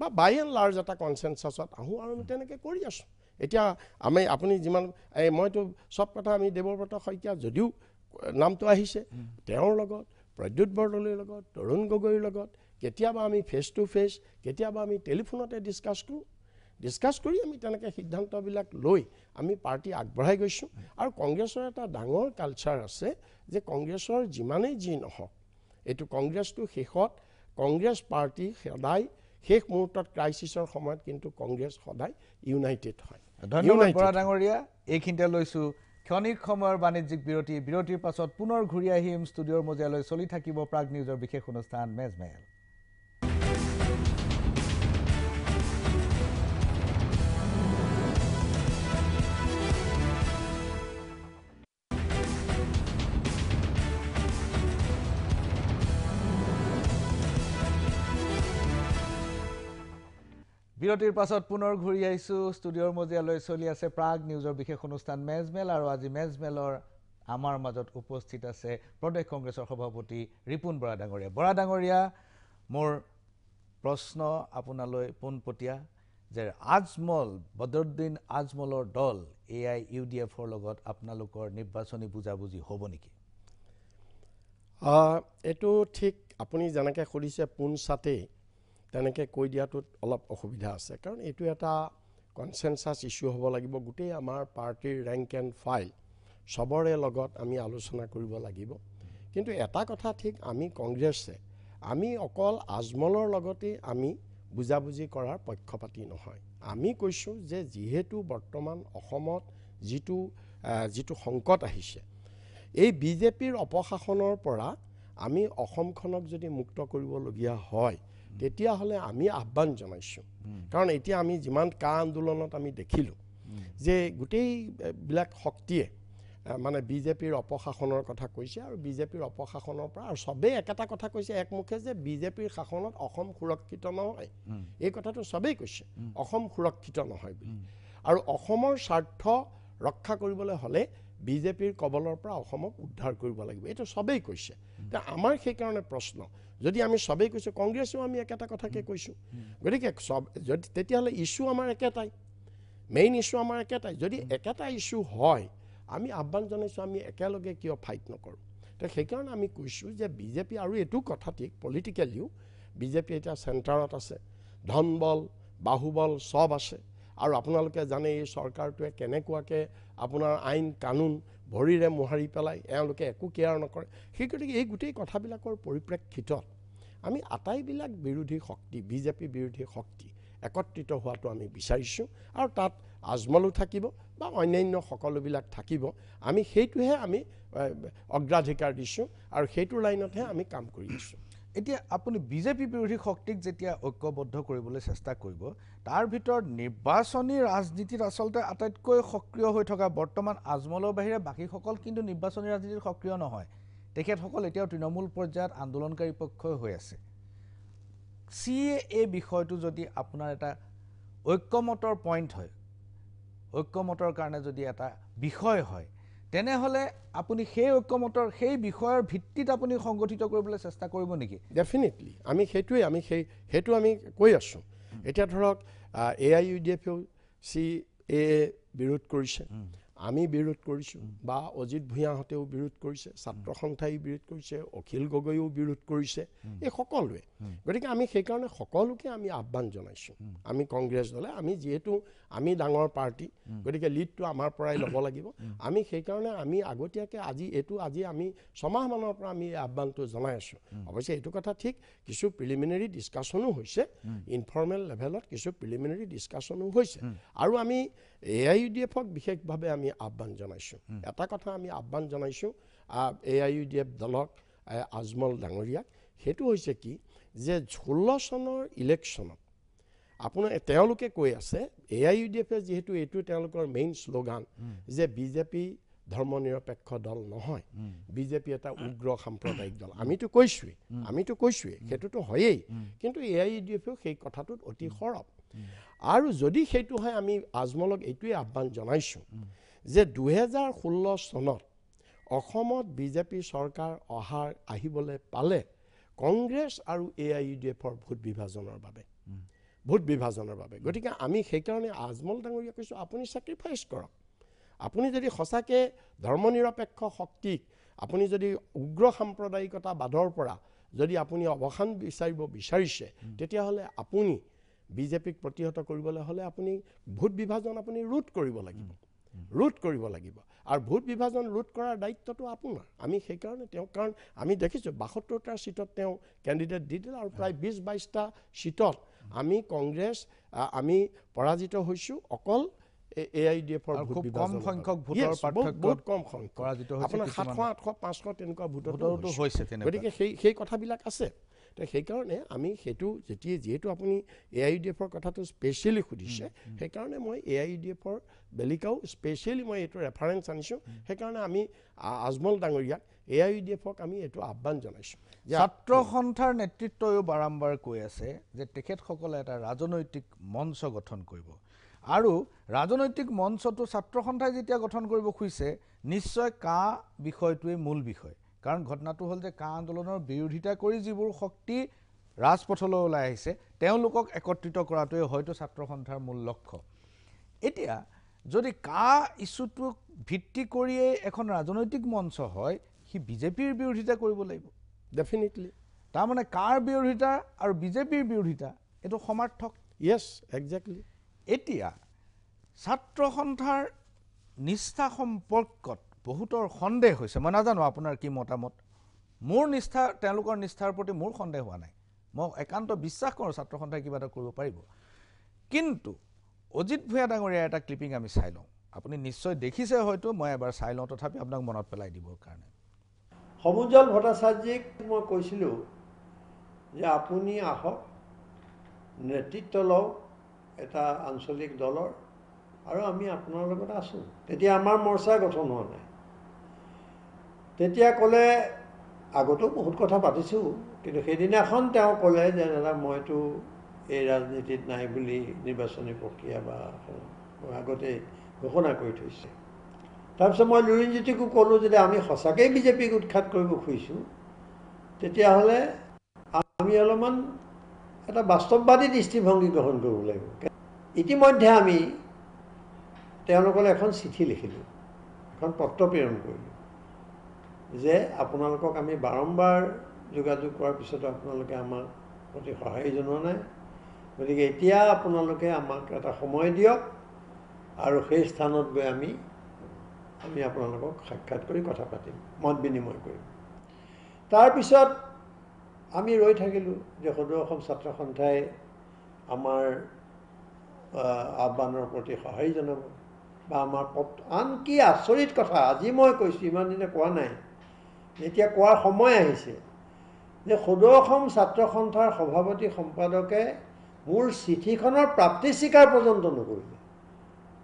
বা বাই এণ্ড লাৰ্জ এটা কনচেনচাছত আহোঁ আৰু আমি তেনেকৈ কৰি আছোঁ এতিয়া আমি আপুনি যিমান এই মইতো চব কথা আমি দেৱব্ৰত শইকীয়া যদিও নামটো আহিছে তেওঁৰ লগত প্ৰদ্যুৎ বৰদলৈৰ লগত তৰুণ গগৈৰ লগত কেতিয়াবা আমি ফেচ টু ফেচ কেতিয়াবা আমি টেলিফোনতে ডিছকাছ কৰোঁ ডিছকাছ কৰি আমি তেনেকৈ সিদ্ধান্তবিলাক লৈ আমি পাৰ্টি আগবঢ়াই গৈছোঁ আৰু কংগ্ৰেছৰ এটা ডাঙৰ কালচাৰ আছে যে কংগ্ৰেছৰ যিমানেই যি নহওক এইটো কংগ্ৰেছটো শেষত কংগ্ৰেছ পাৰ্টি সদায় শেষ মুহূৰ্তত ক্ৰাইচিছৰ সময়ত কিন্তু কংগ্ৰেছ সদায় ইউনাইটেড হয় ধন্যবাদ বৰা ডাঙৰীয়া এইখিনিতে লৈছোঁ ক্ষণিক সময়ৰ বাণিজ্যিক বিৰতি বিৰতিৰ পাছত পুনৰ ঘূৰি আহিম ষ্টুডিঅ'ৰ মজিয়ালৈ চলি থাকিব প্ৰাগ নিউজৰ বিশেষ অনুষ্ঠান মেজমেহেল বিৰতিৰ পাছত পুনৰ ঘূৰি আহিছোঁ ষ্টুডিঅ'ৰ মজিয়ালৈ চলি আছে প্ৰাগ নিউজৰ বিশেষ অনুষ্ঠান মেজমেল আৰু আজি মেজমেলৰ আমাৰ মাজত উপস্থিত আছে প্ৰদেশ কংগ্ৰেছৰ সভাপতি ৰিপুণ বৰা ডাঙৰীয়া বৰা ডাঙৰীয়া মোৰ প্ৰশ্ন আপোনালৈ পোনপটীয়া যে আজমল বদৰুদ্দিন আজমলৰ দল এ আই ইউ ডি এফৰ লগত আপোনালোকৰ নিৰ্বাচনী বুজাবুজি হ'ব নেকি এইটো ঠিক আপুনি যেনেকৈ সুধিছে পোন পোনচাতেই তেনেকৈ কৈ দিয়াটোত অলপ অসুবিধা আছে কাৰণ এইটো এটা কনচেনচাছ ইছ্যু হ'ব লাগিব গোটেই আমাৰ পাৰ্টিৰ ৰেংক এণ্ড ফাইল চবৰে লগত আমি আলোচনা কৰিব লাগিব কিন্তু এটা কথা ঠিক আমি কংগ্ৰেছে আমি অকল আজমলৰ লগতেই আমি বুজাবুজি কৰাৰ পক্ষপাতি নহয় আমি কৈছোঁ যে যিহেতু বৰ্তমান অসমত যিটো যিটো সংকট আহিছে এই বিজেপিৰ অপশাসনৰ পৰা আমি অসমখনক যদি মুক্ত কৰিবলগীয়া হয় তেতিয়াহ'লে আমি আহ্বান জনাইছোঁ কাৰণ এতিয়া আমি যিমান কা আন্দোলনত আমি দেখিলোঁ যে গোটেইবিলাক শক্তিয়ে মানে বিজেপিৰ অপশাসনৰ কথা কৈছে আৰু বিজেপিৰ অপশাসনৰ পৰা আৰু চবেই একেটা কথা কৈছে একমুখে যে বিজেপিৰ শাসনত অসম সুৰক্ষিত নহয় এই কথাটো চবেই কৈছে অসম সুৰক্ষিত নহয় বুলি আৰু অসমৰ স্বাৰ্থ ৰক্ষা কৰিবলৈ হ'লে বিজেপিৰ কবলৰ পৰা অসমক উদ্ধাৰ কৰিব লাগিব এইটো চবেই কৈছে এতিয়া আমাৰ সেইকাৰণে প্ৰশ্ন যদি আমি চবেই কৈছোঁ কংগ্ৰেছেও আমি একেটা কথাকে কৈছোঁ গতিকে চব যদি তেতিয়াহ'লে ইছ্যু আমাৰ একেটাই মেইন ইছ্যু আমাৰ একেটাই যদি একেটা ইছ্যু হয় আমি আহ্বান জনাইছোঁ আমি একেলগে কিয় ফাইট নকৰোঁ তে সেইকাৰণে আমি কৈছোঁ যে বিজেপি আৰু এইটো কথা ঠিক পলিটিকেলিও বিজেপি এতিয়া চেণ্টাৰত আছে ধনবল বাহুবল চব আছে আৰু আপোনালোকে জানে এই চৰকাৰটোৱে কেনেকুৱাকৈ আপোনাৰ আইন কানুন ভৰিৰে মোহাৰি পেলাই এওঁলোকে একো কেয়াৰ নকৰে সেই গতিকে এই গোটেই কথাবিলাকৰ পৰিপ্ৰেক্ষিতত আমি আটাইবিলাক বিৰোধী শক্তি বিজেপি বিৰোধী শক্তি একত্ৰিত হোৱাটো আমি বিচাৰিছোঁ আৰু তাত আজমলো থাকিব বা অন্যান্য সকলোবিলাক থাকিব আমি সেইটোহে আমি অগ্ৰাধিকাৰ দিছোঁ আৰু সেইটো লাইনতহে আমি কাম কৰি আছোঁ এতিয়া আপুনি বিজেপি বিৰোধী শক্তিক যেতিয়া ঐক্যবদ্ধ কৰিবলৈ চেষ্টা কৰিব তাৰ ভিতৰত নিৰ্বাচনী ৰাজনীতিত আচলতে আটাইতকৈ সক্ৰিয় হৈ থকা বৰ্তমান আজমলৰ বাহিৰে বাকীসকল কিন্তু নিৰ্বাচনী ৰাজনীতিত সক্ৰিয় নহয় তেখেতসকল এতিয়াও তৃণমূল পৰ্যায়ত আন্দোলনকাৰী পক্ষই হৈ আছে চি এ এই বিষয়টো যদি আপোনাৰ এটা ঐক্যমতৰ পইণ্ট হয় ঐক্যমতৰ কাৰণে যদি এটা বিষয় হয় তেনেহলে আপুনি সেই ঐক্যমতৰ সেই বিষয়ৰ ভিত্তিত আপুনি সংগঠিত কৰিবলৈ চেষ্টা কৰিব নেকি ডেফিনেটলি আমি সেইটোৱে আমি সেই সেইটো আমি কৈ আছো এতিয়া ধৰক A I U D F C A বিৰোধ কৰিছে আমি বিৰোধ কৰিছোঁ বা অজিত ভূঞাহঁতেও বিৰোধ কৰিছে ছাত্ৰ সন্থাইও বিৰোধ কৰিছে অখিল গগৈও বিৰোধ কৰিছে এই সকলোৱে গতিকে আমি সেইকাৰণে সকলোকে আমি আহ্বান জনাইছোঁ আমি কংগ্ৰেছ দলে আমি যিহেতু আমি ডাঙৰ পাৰ্টি গতিকে লিডটো আমাৰ পৰাই ল'ব লাগিব আমি সেইকাৰণে আমি আগতীয়াকৈ আজি এইটো আজি আমি ছমাহমানৰ পৰা আমি এই আহ্বানটো জনাই আছোঁ অৱশ্যে এইটো কথা ঠিক কিছু প্ৰিলিমিনেৰী ডিছকাশ্যনো হৈছে ইনফৰ্মেল লেভেলত কিছু প্ৰিলিমিনেৰী ডিছকাশ্যনো হৈছে আৰু আমি এআই ইউ ডি এফক বিশেষভাৱে আমি আহ্বান জনাইছোঁ এটা কথা আমি আহ্বান জনাইছোঁ A I U D F দলক আজমল ডাঙৰীয়াক সেইটো হৈছে কি যে ষোল্ল চনৰ ইলেকশ্যনত আপোনাৰ তেওঁলোকে কৈ আছে এ আই ইউ ডি এফে যিহেতু এইটো তেওঁলোকৰ মেইন শ্লোগান যে বিজেপি ধৰ্মনিৰপেক্ষ দল নহয় বিজেপি এটা উগ্ৰ সাম্প্ৰদায়িক দল আমিতো কৈছোৱেই আমিতো কৈছোৱেই সেইটোতো হয়েই কিন্তু এ আই ইউ ডি এফেও সেই কথাটোত অতি সৰব আৰু যদি সেইটো হয় আমি আজমলক এইটোৱে আহ্বান জনাইছোঁ যে দুহেজাৰ ষোল্ল চনত অসমত বিজেপি চৰকাৰ অহাৰ আহিবলৈ পালে কংগ্ৰেছ আৰু এ আই ইউ ডি এফৰ ভোট বিভাজনৰ বাবে ভোট বিভাজনৰ বাবে গতিকে আমি সেইকাৰণে আজমল ডাঙৰীয়া কৈছোঁ আপুনি ছেক্ৰিফাইচ কৰক আপুনি যদি সঁচাকৈ ধৰ্ম নিৰপেক্ষ শক্তিক আপুনি যদি উগ্ৰ সাম্প্ৰদায়িকতা বাদৰ পৰা যদি আপুনি অৱসান বিচাৰিব বিচাৰিছে তেতিয়াহ'লে আপুনি বিজেপিক প্ৰতিহত কৰিবলৈ হ'লে আপুনি ভোট বিভাজন আপুনি ৰোধ কৰিব লাগিব ৰোধ কৰিব লাগিব আৰু ভোট বিভাজন ৰোধ কৰাৰ দায়িত্বটো আপোনাৰ আমি সেইকাৰণে তেওঁ কাৰণ আমি দেখিছোঁ বাসত্তৰটা ছিটত তেওঁ কেণ্ডিডেট দি দিলে আৰু প্ৰায় বিছ বাইছটা ছিটত আমি কংগ্ৰেছ আমি পৰাজিত হৈছোঁ অকল এ আই ডি এফৰ কম সংখ্যক বহুত কম সংখ্যক আপোনাৰ সাতশ আঠশ পাঁচশ তেনেকুৱা ভোটৰ হৈছে গতিকে সেই সেই কথাবিলাক আছে তে সেইকাৰণে আমি সেইটো যেতিয়া যিহেতু আপুনি এ আই ইউ ডি এফৰ কথাটো স্পেচিয়েলি সুধিছে সেইকাৰণে মই এ আই ইউ ডি এফৰ বেলিকাও স্পেচিয়েলি মই এইটো ৰেফাৰেঞ্চ আনিছোঁ সেইকাৰণে আমি আজমল ডাঙৰীয়াক এ আই ইউ ডি এফক আমি এইটো আহ্বান জনাইছোঁ ছাত্ৰ সন্থাৰ নেতৃত্বইও বাৰম্বাৰ কৈ আছে যে তেখেতসকলে এটা ৰাজনৈতিক মঞ্চ গঠন কৰিব আৰু ৰাজনৈতিক মঞ্চটো ছাত্ৰ সন্থাই যেতিয়া গঠন কৰিব খুজিছে নিশ্চয় কা বিষয়টোৱেই মূল বিষয় কাৰণ ঘটনাটো হ'ল যে কা আন্দোলনৰ বিৰোধিতা কৰি যিবোৰ শক্তি ৰাজপথলৈ ওলাই আহিছে তেওঁলোকক একত্ৰিত কৰাটোৱে হয়তো ছাত্ৰ সন্থাৰ মূল লক্ষ্য এতিয়া যদি কা ইছ্যুটোক ভিত্তি কৰিয়েই এখন ৰাজনৈতিক মঞ্চ হয় সি বিজেপিৰ বিৰোধিতা কৰিব লাগিব ডেফিনেটলি তাৰমানে কাৰ বিৰোধিতা আৰু বিজেপিৰ বিৰোধিতা এইটো সমাৰ্থক য়েছ একজেক্টলি এতিয়া ছাত্ৰ সন্থাৰ নিষ্ঠা সম্পৰ্কত বহুতৰ সন্দেহ হৈছে মই নাজানো আপোনাৰ কি মতামত মোৰ নিষ্ঠা তেওঁলোকৰ নিষ্ঠাৰ প্ৰতি মোৰ সন্দেহ হোৱা নাই মই একান্ত বিশ্বাস কৰোঁ ছাত্ৰ সন্থাই কিবা এটা কৰিব পাৰিব কিন্তু অজিত ভূঞা ডাঙৰীয়াৰ এটা ক্লিপিং আমি চাই লওঁ আপুনি নিশ্চয় দেখিছে হয়তো মই এবাৰ চাই লওঁ তথাপি আপোনাক মনত পেলাই দিবৰ কাৰণে সমুজল ভট্টাচাৰ্যক মই কৈছিলোঁ যে আপুনি আহক নেতৃত্ব লওক এটা আঞ্চলিক দলৰ আৰু আমি আপোনাৰ লগত আছোঁ তেতিয়া আমাৰ মৰ্চা গঠন হোৱা নাই তেতিয়া ক'লে আগতেও বহুত কথা পাতিছোঁ কিন্তু সেইদিনাখন তেওঁ ক'লে যে দাদা মইতো এই ৰাজনীতিত নাই বুলি নিৰ্বাচনী প্ৰক্ৰিয়া বা আগতে ঘোষণা কৰি থৈছে তাৰপিছত মই লুৰিণজ্যোতিকো ক'লোঁ যদি আমি সঁচাকৈয়ে বিজেপিক উৎখাত কৰিব খুজিছোঁ তেতিয়াহ'লে আমি অলপমান এটা বাস্তৱবাদী দৃষ্টিভংগী গ্ৰহণ কৰিব লাগিব ইতিমধ্যে আমি তেওঁলোকলৈ এখন চিঠি লিখিলোঁ এখন পত্ৰ প্ৰেৰণ কৰিলোঁ যে আপোনালোকক আমি বাৰম্বাৰ যোগাযোগ কৰাৰ পিছতো আপোনালোকে আমাক প্ৰতি সঁহাৰি জনোৱা নাই গতিকে এতিয়া আপোনালোকে আমাক এটা সময় দিয়ক আৰু সেই স্থানত গৈ আমি আমি আপোনালোকক সাক্ষাৎ কৰি কথা পাতিম মত বিনিময় কৰিম তাৰপিছত আমি ৰৈ থাকিলোঁ যে সদৌ অসম ছাত্ৰ সন্থাই আমাৰ আহ্বানৰ প্ৰতি সঁহাৰি জনাব বা আমাৰ আন কি আচৰিত কথা আজি মই কৈছোঁ ইমান দিনে কোৱা নাই এতিয়া কোৱাৰ সময় আহিছে যে সদৌ অসম ছাত্ৰ সন্থাৰ সভাপতি সম্পাদকে মোৰ চিঠিখনৰ প্ৰাপ্তি স্বীকাৰ পৰ্যন্ত নকৰিলে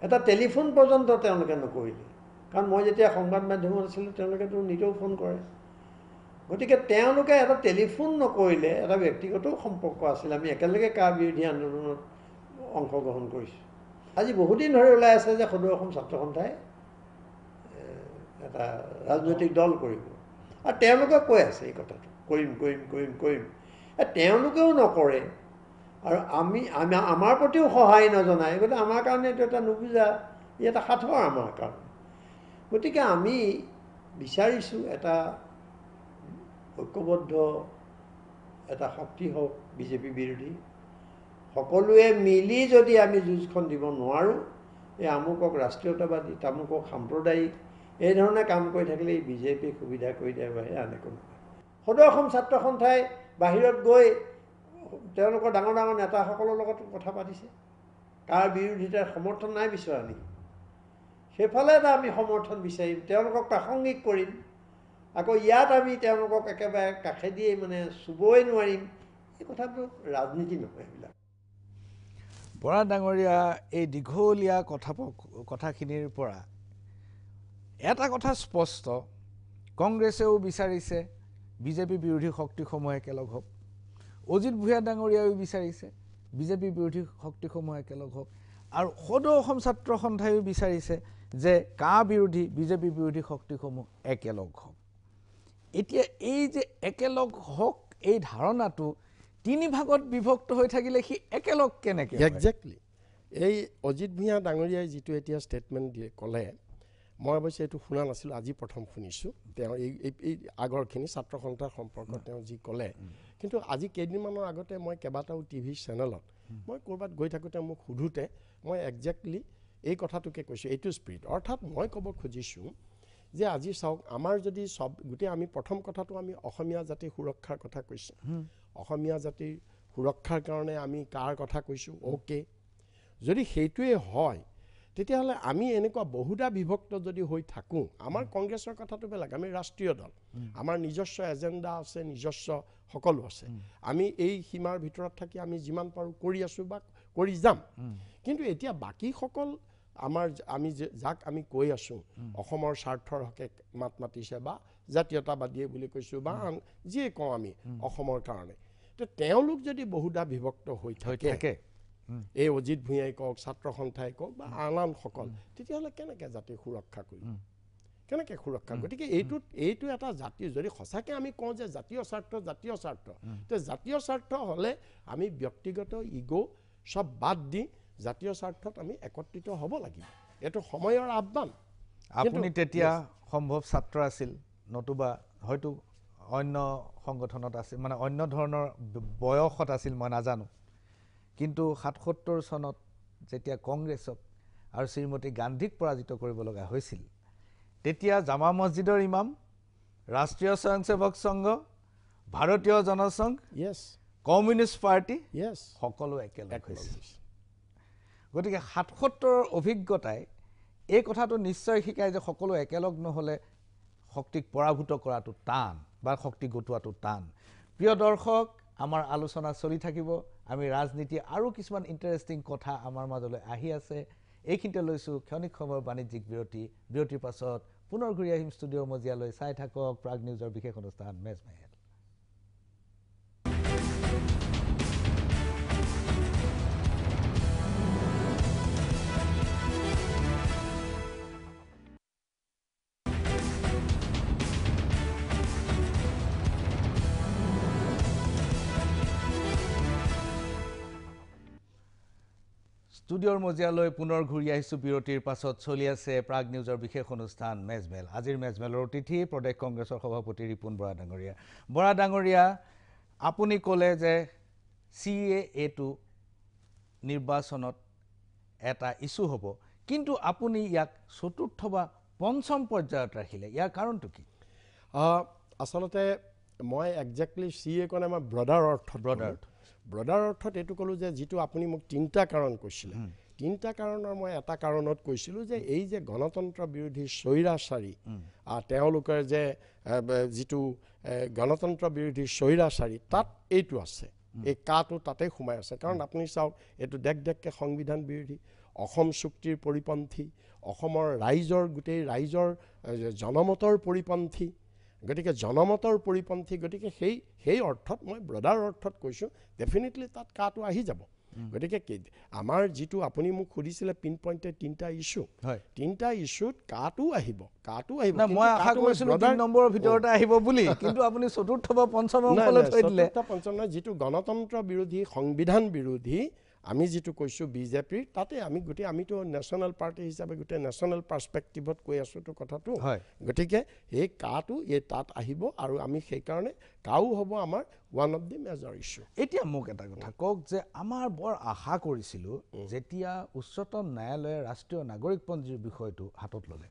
এটা টেলিফোন পৰ্যন্ত তেওঁলোকে নকৰিলে কাৰণ মই যেতিয়া সংবাদ মাধ্যমত আছিলোঁ তেওঁলোকেতো নিজেও ফোন কৰে গতিকে তেওঁলোকে এটা টেলিফোন নকৰিলে এটা ব্যক্তিগতও সম্পৰ্ক আছিলে আমি একেলগে কাৰ বিৰোধী আন্দোলনত অংশগ্ৰহণ কৰিছোঁ আজি বহুদিন ধৰি ওলাই আছে যে সদৌ অসম ছাত্ৰ সন্থাই এটা ৰাজনৈতিক দল কৰিব আৰু তেওঁলোকে কৈ আছে এই কথাটো কৰিম কৰিম কৰিম কৰিম তেওঁলোকেও নকৰে আৰু আমি আমি আমাৰ প্ৰতিও সহায় নজনায় গতিকে আমাৰ কাৰণে এইটো এটা নুবুজা ই এটা সাঁথৰ আমাৰ কাৰণে গতিকে আমি বিচাৰিছোঁ এটা ঐক্যবদ্ধ এটা শক্তি হওক বিজেপি বিৰোধী সকলোৱে মিলি যদি আমি যুঁজখন দিব নোৱাৰোঁ এই আমুকক ৰাষ্ট্ৰীয়তাবাদী তামুকক সাম্প্ৰদায়িক এইধৰণে কাম কৰি থাকিলে এই বিজেপিয়ে সুবিধা কৰি দিয়াৰ বাহিৰে আন একো নহয় সদৌ অসম ছাত্ৰ সন্থাই বাহিৰত গৈ তেওঁলোকৰ ডাঙৰ ডাঙৰ নেতাসকলৰ লগত কথা পাতিছে কাৰ বিৰোধিতাৰ সমৰ্থন নাই বিচৰা নেকি সেইফালে এটা আমি সমৰ্থন বিচাৰিম তেওঁলোকক প্ৰাসংগিক কৰিম আকৌ ইয়াত আমি তেওঁলোকক একেবাৰে কাষেদিয়েই মানে চুবই নোৱাৰিম এই কথাটো ৰাজনীতি নহয় সেইবিলাক বৰা ডাঙৰীয়া এই দীঘলীয়া কথা কথাখিনিৰ পৰা এটা কথা স্পষ্ট কংগ্ৰেছেও বিচাৰিছে বিজেপি বিৰোধী শক্তিসমূহ একেলগ হওক অজিত ভূঞা ডাঙৰীয়াইও বিচাৰিছে বিজেপি বিৰোধী শক্তিসমূহ একেলগ হওক আৰু সদৌ অসম ছাত্ৰ সন্থায়ো বিচাৰিছে যে কা বিৰোধী বিজেপি বিৰোধী শক্তিসমূহ একেলগ হওক এতিয়া এই যে একেলগ হওক এই ধাৰণাটো তিনি ভাগত বিভক্ত হৈ থাকিলে সি একেলগ কেনেকৈ একজেক্টলি এই অজিত ভূঞা ডাঙৰীয়াই যিটো এতিয়া ষ্টেটমেণ্ট দিয়ে ক'লে মই অৱশ্যে এইটো শুনা নাছিলোঁ আজি প্ৰথম শুনিছোঁ তেওঁ এই এই এই আগৰখিনি ছাত্ৰ সন্থাৰ সম্পৰ্কত তেওঁ যি ক'লে কিন্তু আজি কেইদিনমানৰ আগতে মই কেইবাটাও টি ভি চেনেলত মই ক'ৰবাত গৈ থাকোঁতে মোক সোধোঁতে মই একজেক্টলি এই কথাটোকে কৈছোঁ এইটো স্পীড অৰ্থাৎ মই ক'ব খুজিছোঁ যে আজি চাওক আমাৰ যদি চব গোটেই আমি প্ৰথম কথাটো আমি অসমীয়া জাতিৰ সুৰক্ষাৰ কথা কৈছোঁ অসমীয়া জাতিৰ সুৰক্ষাৰ কাৰণে আমি কাৰ কথা কৈছোঁ অ'কে যদি সেইটোৱে হয় তেতিয়াহ'লে আমি এনেকুৱা বহুদা বিভক্ত যদি হৈ থাকোঁ আমাৰ কংগ্ৰেছৰ কথাটো বেলেগ আমি ৰাষ্ট্ৰীয় দল আমাৰ নিজস্ব এজেণ্ডা আছে নিজস্ব সকলো আছে আমি এই সীমাৰ ভিতৰত থাকি আমি যিমান পাৰোঁ কৰি আছোঁ বা কৰি যাম কিন্তু এতিয়া বাকীসকল আমাৰ আমি যাক আমি কৈ আছোঁ অসমৰ স্বাৰ্থৰ হকে মাত মাতিছে বা জাতীয়তাবাদীয়ে বুলি কৈছোঁ বা আন যিয়ে কওঁ আমি অসমৰ কাৰণে তেওঁলোক যদি বহুদা বিভক্ত হৈ থাকে এই অজিত ভূঞাই কওক ছাত্ৰ সন্থাই কওক বা আন আন সকল তেতিয়াহ'লে কেনেকৈ জাতিক সুৰক্ষা কৰিব কেনেকৈ সুৰক্ষা কৰিম গতিকে এইটোত এইটো এটা জাতি যদি সঁচাকে আমি কওঁ যে জাতীয় স্বাৰ্থ জাতীয় স্বাৰ্থ তেতিয়া জাতীয় স্বাৰ্থ হ'লে আমি ব্যক্তিগত ইগ' চব বাদ দি জাতীয় স্বাৰ্থত আমি একত্ৰিত হ'ব লাগিব এইটো সময়ৰ আহ্বান আপুনি তেতিয়া সম্ভৱ ছাত্ৰ আছিল নতুবা হয়তো অন্য সংগঠনত আছিল মানে অন্য ধৰণৰ বয়সত আছিল মই নাজানো কিন্তু সাতসত্তৰ চনত যেতিয়া কংগ্ৰেছক আৰু শ্ৰীমতী গান্ধীক পৰাজিত কৰিব লগা হৈছিল তেতিয়া জামা মছজিদৰ ইমাম ৰাষ্ট্ৰীয় Swayamsevak Sangh Bharatiya Jansangh yes communist party yes সকলো একেলগ হৈছিল গতিকে সাতসত্তৰৰ অভিজ্ঞতাই এই কথাটো নিশ্চয় শিকায় যে সকলো একেলগ নহ'লে শক্তিক পৰাভূত কৰাটো টান বা শক্তি গোটোৱাটো টান প্ৰিয় দৰ্শক আমাৰ আলোচনা চলি থাকিব আমি ৰাজনীতি আৰু কিছুমান ইণ্টাৰেষ্টিং কথা আমাৰ মাজলৈ আহি আছে এইখিনিতে লৈছোঁ ক্ষণিক সময়ৰ বাণিজ্যিক বিৰতি বিৰতিৰ পাছত পুনৰ ঘূৰি আহিম ষ্টুডিঅ' মজিয়ালৈ চাই থাকক প্ৰাগ নিউজৰ বিশেষ অনুষ্ঠান মেজমেহেদ ষ্টুডিঅ'ৰ মজিয়ালৈ পুনৰ ঘূৰি আহিছোঁ বিৰতিৰ পাছত চলি আছে প্ৰাগ নিউজৰ বিশেষ অনুষ্ঠান মেজমেল আজিৰ মেজমেলৰ অতিথি প্ৰদেশ কংগ্ৰেছৰ সভাপতি ৰিপুণ বৰা ডাঙৰীয়া বৰা ডাঙৰীয়া আপুনি ক'লে যে চি এ এটো নিৰ্বাচনত এটা ইছ্যু হ'ব কিন্তু আপুনি ইয়াক চতুৰ্থ বা পঞ্চম পৰ্যায়ত ৰাখিলে ইয়াৰ কাৰণটো কি আচলতে মই একজেক্টলি চি এ কোৱা নাই মই ব্ৰডাৰ অৰ্থ ব্ৰডাৰ অৰ্থ ব্ৰডাৰ অৰ্থত এইটো ক'লোঁ যে যিটো আপুনি মোক তিনিটা কাৰণ কৈছিলে তিনিটা কাৰণৰ মই এটা কাৰণত কৈছিলোঁ যে এই যে গণতন্ত্ৰ বিৰোধী চৈৰাচাৰী তেওঁলোকৰ যে যিটো গণতন্ত্ৰ বিৰোধী চৈৰাচাৰী তাত এইটো আছে এই কাটো তাতে সোমাই আছে কাৰণ আপুনি চাওক এইটো দেশ দেশকৈ সংবিধান বিৰোধী অসম চুক্তিৰ পৰিপন্থী অসমৰ ৰাইজৰ গোটেই ৰাইজৰ জনমতৰ পৰিপন্থী গতিকে জনমতৰ পৰিপন্থী গতিকে সেই সেই অৰ্থত মই ব্ৰদাৰ অৰ্থত কৈছোঁ ডেফিনেটলি তাত কাটো আহি যাব গতিকে আমাৰ যিটো আপুনি মোক সুধিছিলে পিন পইণ্টে তিনিটা ইছ্যু হয় তিনিটা ইছ্যুত কাটো আহিব কাটো আহিব মই আশা কৰিছিলো দুই নম্বৰৰ ভিতৰতে আহিব বুলি কিন্তু আপুনি চতুৰ্থ বা পঞ্চম অংশলৈ থৈ দিলে পঞ্চম যিটো গণতন্ত্ৰ বিৰোধী সংবিধান বিৰোধী আমি যিটো কৈছোঁ বিজেপিৰ তাতে আমি গোটেই আমিতো নেশ্যনেল পাৰ্টি হিচাপে গোটেই নেশ্যনেল পাৰ্চপেক্টিভত কৈ আছোঁতো কথাটো হয় গতিকে সেই কাটো এই তাত আহিব আৰু আমি সেইকাৰণে কাও হ'ব আমাৰ one of the major issue এতিয়া মোক এটা কথা কওক যে আমাৰ বৰ আশা কৰিছিলোঁ যেতিয়া উচ্চতম ন্যায়ালয়ে ৰাষ্ট্ৰীয় নাগৰিকপঞ্জীৰ বিষয়টো হাতত ল'লে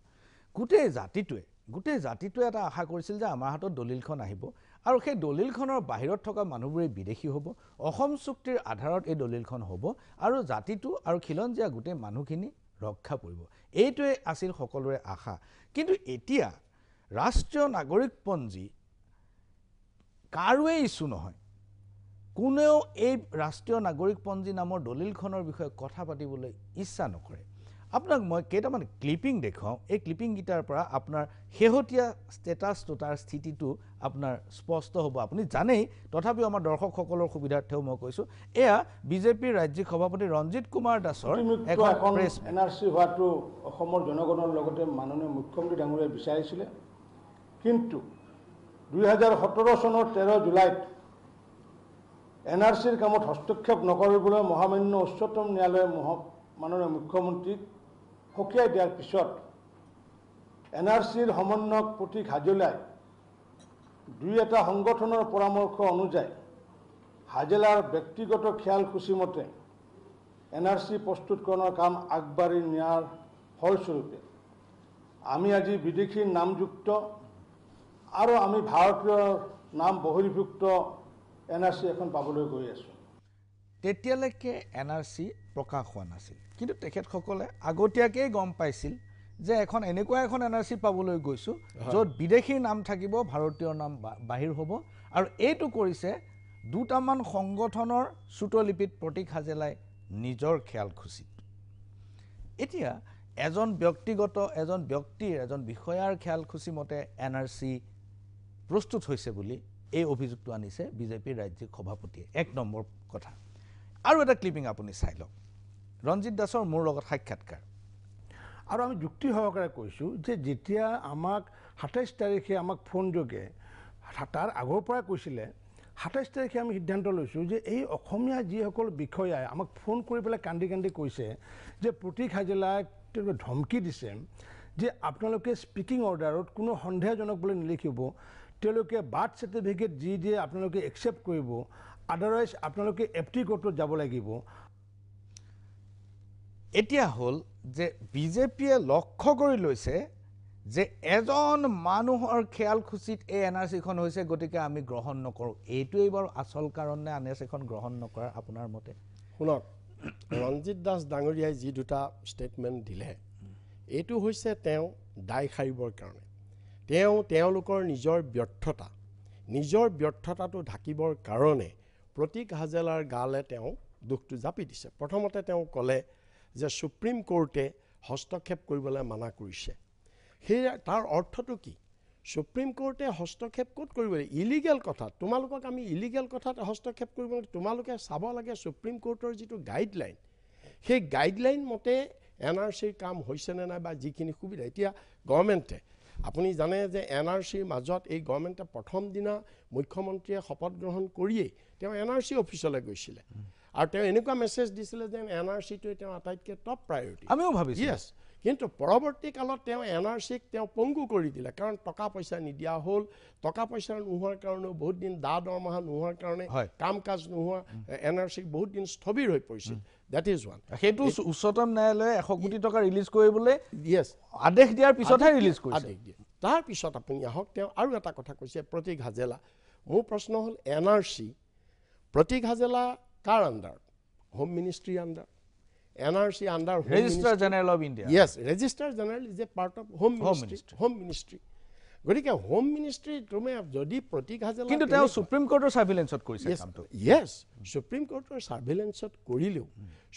গোটেই জাতিটোৱে গোটেই জাতিটোৱে এটা আশা কৰিছিল যে আমাৰ হাতত দলিলখন আহিব আৰু সেই দলিলখনৰ বাহিৰত থকা মানুহবোৰেই বিদেশী হ'ব অসম চুক্তিৰ আধাৰত এই দলিলখন হ'ব আৰু জাতিটো আৰু খিলঞ্জীয়া গোটেই মানুহখিনি ৰক্ষা পৰিব এইটোৱে আছিল সকলোৰে আশা কিন্তু এতিয়া ৰাষ্ট্ৰীয় নাগৰিকপঞ্জী কাৰোৱেই ইছ্যু নহয় কোনেও এই ৰাষ্ট্ৰীয় নাগৰিকপঞ্জী নামৰ দলিলখনৰ বিষয়ে কথা পাতিবলৈ ইচ্ছা নকৰে আপোনাক মই কেইটামান ক্লিপিং দেখুৱাওঁ এই ক্লিপিংকেইটাৰ পৰা আপোনাৰ শেহতীয়া ষ্টেটাছটো তাৰ স্থিতিটো আপোনাৰ স্পষ্ট হ'ব আপুনি জানেই তথাপিও আমাৰ দৰ্শকসকলৰ সুবিধাৰ্থেও মই কৈছোঁ এয়া বিজেপিৰ ৰাজ্যিক সভাপতি ৰঞ্জিত কুমাৰ দাসৰ এন আৰ চি হোৱাটো অসমৰ জনগণৰ লগতে মাননীয় মুখ্যমন্ত্ৰী ডাঙৰীয়াই বিচাৰিছিলে কিন্তু দুহেজাৰ সোতৰ চনৰ তেৰ জুলাইত এন আৰ চিৰ কামত হস্তক্ষেপ নকৰিবলৈ মহামান্য উচ্চতম ন্যায়ালয়ে মহ মাননীয় মুখ্যমন্ত্ৰীক সকীয়াই দিয়াৰ পিছত এন আৰ চিৰ সমন্বয়ক প্ৰতীক হাজেলাই দুই এটা সংগঠনৰ পৰামৰ্শ অনুযায়ী হাজেলাৰ ব্যক্তিগত খিয়ালসূচী মতে এন আৰ চি প্ৰস্তুতকৰণৰ কাম আগবাঢ়ি নিয়াৰ ফলস্বৰূপে আমি আজি বিদেশীৰ নামযুক্ত আৰু আমি ভাৰতীয় নাম বহিৰ্ভুক্ত এন আৰ চি এখন পাবলৈ গৈ আছোঁ তেতিয়ালৈকে এন আৰ চি প্ৰকাশ হোৱা নাছিল কিন্তু তেখেতসকলে আগতীয়াকেই গম পাইছিল যে এখন এনেকুৱা এখন এন আৰ চি পাবলৈ গৈছোঁ য'ত বিদেশীৰ নাম থাকিব ভাৰতীয় নাম বা বাহিৰ হ'ব আৰু এইটো কৰিছে দুটামান সংগঠনৰ চুটলিপিত প্ৰতীক হাজেলাই নিজৰ খেয়ালখুচিত এতিয়া এজন ব্যক্তিগত এজন ব্যক্তিৰ এজন বিষয়াৰ খেয়ালখুচি মতে এন আৰ চি প্ৰস্তুত হৈছে বুলি এই অভিযোগটো আনিছে বিজেপিৰ ৰাজ্যিক সভাপতিয়ে এক নম্বৰ কথা আৰু এটা ক্লিপিং আপুনি চাই লওক ৰঞ্জিত দাসৰ মোৰ লগত সাক্ষাৎকাৰ আৰু আমি যুক্তি সহকাৰে কৈছোঁ যে যেতিয়া আমাক সাতাইছ তাৰিখে আমাক ফোনযোগে তাৰ আগৰ পৰাই কৈছিলে সাতাইছ তাৰিখে আমি সিদ্ধান্ত লৈছোঁ যে এই অসমীয়া যিসকল বিষয়াই আমাক ফোন কৰি পেলাই কান্দি কান্দি কৈছে যে প্ৰতীক হাজেলাই তেওঁলোকে ধমকি দিছে যে আপোনালোকে স্পিকিং অৰ্ডাৰত কোনো সন্দেহজনক বুলি নিলিখিব তেওঁলোকে বাৰ্থ চাৰ্টিফিকেট যি দিয়ে আপোনালোকে একচেপ্ট কৰিব আদাৰৱাইজ আপোনালোকে এফ টি ক'ৰ্টত যাব লাগিব এতিয়া হ'ল যে বিজেপিয়ে লক্ষ্য কৰি লৈছে যে এজন মানুহৰ খুচিত এই এন আৰ চিখন হৈছে গতিকে আমি গ্ৰহণ নকৰোঁ এইটোৱেই বাৰু আচল কাৰণ নে এন আৰ চিখন গ্ৰহণ নকৰাৰ আপোনাৰ মতে শুনক ৰঞ্জিত দাস ডাঙৰীয়াই যি দুটা ষ্টেটমেণ্ট দিলে এইটো হৈছে তেওঁ দায় সাৰিবৰ কাৰণে তেওঁ তেওঁলোকৰ নিজৰ ব্যৰ্থতা নিজৰ ব্যৰ্থতাটো ঢাকিবৰ কাৰণে প্ৰতীক হাজেলাৰ গালে তেওঁ দুখটো জাপি দিছে প্ৰথমতে তেওঁ ক'লে যে সুপ্ৰিম কোৰ্টে হস্তক্ষেপ কৰিবলৈ মানা কৰিছে সেই তাৰ অৰ্থটো কি সুপ্ৰিম কোৰ্টে হস্তক্ষেপ ক'ত কৰিব লাগে ইলিগেল কথা তোমালোকক আমি ইলিগেল কথাত হস্তক্ষেপ কৰিব লাগে তোমালোকে চাব লাগে সুপ্ৰিম কোৰ্টৰ যিটো গাইডলাইন সেই গাইডলাইন মতে এন আৰ চিৰ কাম হৈছেনে নাই বা যিখিনি সুবিধা এতিয়া গভৰ্ণমেণ্টে আপুনি জানে যে এন আৰ চিৰ মাজত এই গভৰ্ণমেণ্টে প্ৰথম দিনা মুখ্যমন্ত্ৰীয়ে শপত গ্ৰহণ কৰিয়েই তেওঁ এন আৰ চি অফিচলৈ গৈছিলে আৰু তেওঁ এনেকুৱা মেছেজ দিছিলে যে এন আৰ চিটোৱে তেওঁ আটাইতকৈ টপ প্ৰায়ৰিটি আমিও ভাবিছোঁ য়েছ কিন্তু পৰৱৰ্তী কালত তেওঁ এন আৰ চিক তেওঁ পংগু কৰি দিলে কাৰণ টকা পইচা নিদিয়া হ'ল টকা পইচা নোহোৱাৰ কাৰণেও বহুত দিন দা দৰমহা নোহোৱাৰ কাৰণে কাম কাজ নোহোৱা এন আৰ চিক বহুত দিন স্থবিৰ হৈ পৰিছিল ডেট ইজ ওৱান সেইটো উচ্চতম ন্যায়ালয়ে এশ কোটি টকা ৰিলিজ কৰিবলৈ য়েছ আদেশ দিয়াৰ পিছতহে ৰিলিজ কৰি আদেশ দিয়ে তাৰপিছত আপুনি আহক তেওঁ আৰু এটা কথা কৈছে প্ৰতীক হাজেলা মোৰ প্ৰশ্ন হ'ল N R C Prateek Hajela কাৰ under home ministry under N R C under registrar general of India yes registrar general is a part of home ministry home ministry গতিকে হোম মিনিষ্ট্ৰী তুমি যদি প্ৰতীক হাজে কিন্তু তেওঁ চুপ্ৰিম কৰ্টৰ চাৰ্ভিলেঞ্চত কৰিছে য়েছ চুপ্ৰিম কৰ্টৰ চাৰ্ভিলেঞ্চত কৰিলেও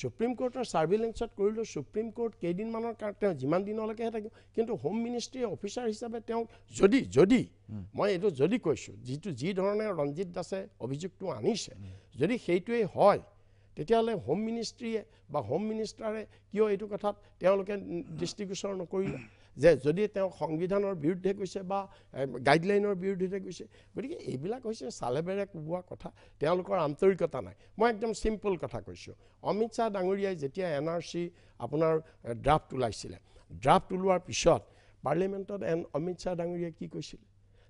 চুপ্ৰিম কৰ্টৰ চাৰ্ভিলেঞ্চত কৰিলেও চুপ্ৰিম কৰ্ট কেইদিনমানৰ কাৰণে তেওঁ যিমান দিনলৈকেহে থাকিব কিন্তু হোম মিনিষ্ট্ৰী অফিচাৰ হিচাপে তেওঁক যদি যদি মই এইটো যদি কৈছোঁ যিটো যিধৰণে ৰঞ্জিত দাসে অভিযোগটো আনিছে যদি সেইটোৱেই হয় তেতিয়াহ'লে হোম মিনিষ্ট্ৰীয়ে বা হোম মিনিষ্টাৰে কিয় এইটো কথাত তেওঁলোকে দৃষ্টিগোচৰ নকৰিলে যে যদি তেওঁ সংবিধানৰ বিৰুদ্ধে কৈছে বা গাইডলাইনৰ বিৰুদ্ধে কৈছে গতিকে এইবিলাক হৈছে চালেবেৰে কোবোৱা কথা তেওঁলোকৰ আন্তৰিকতা নাই মই একদম চিম্পল কথা কৈছোঁ অমিত শ্বাহ ডাঙৰীয়াই যেতিয়া এন আৰ চি আপোনাৰ ড্ৰাফ্ট ওলাইছিলে ড্ৰাফ্ট ওলোৱাৰ পিছত পাৰ্লিয়ামেণ্টত এন অমিত শ্বাহ ডাঙৰীয়াই কি কৈছিল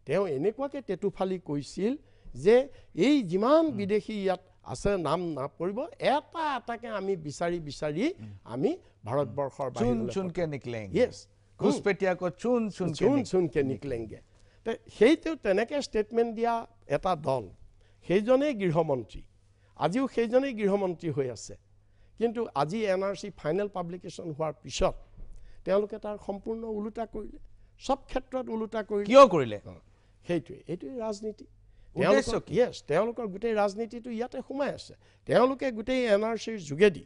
তেওঁ এনেকুৱাকৈ টেটুফালি কৈছিল যে এই যিমান বিদেশী ইয়াত আছে নাম না এটা এটাকে আমি বিচাৰি বিচাৰি আমি ভাৰতবৰ্ষৰ সেইটো তেনেকে ষ্টেটমেণ্ট দিয়া এটা দল সেইজনেই গৃহমন্ত্ৰী আজিও সেইজনেই গৃহমন্ত্ৰী হৈ আছে কিন্তু আজি N R C final publication হোৱাৰ পিছত তেওঁলোকে তাৰ সম্পূৰ্ণ ওলোটা কৰিলে চব ক্ষেত্ৰত ওলোটা কৰিলে কিয় কৰিলে সেইটোৱে এইটোৱে ৰাজনীতি তেওঁলোকক য়েছ তেওঁলোকৰ গোটেই ৰাজনীতিটো ইয়াতে সোমাই আছে তেওঁলোকে গোটেই এন আৰ চিৰ যোগেদি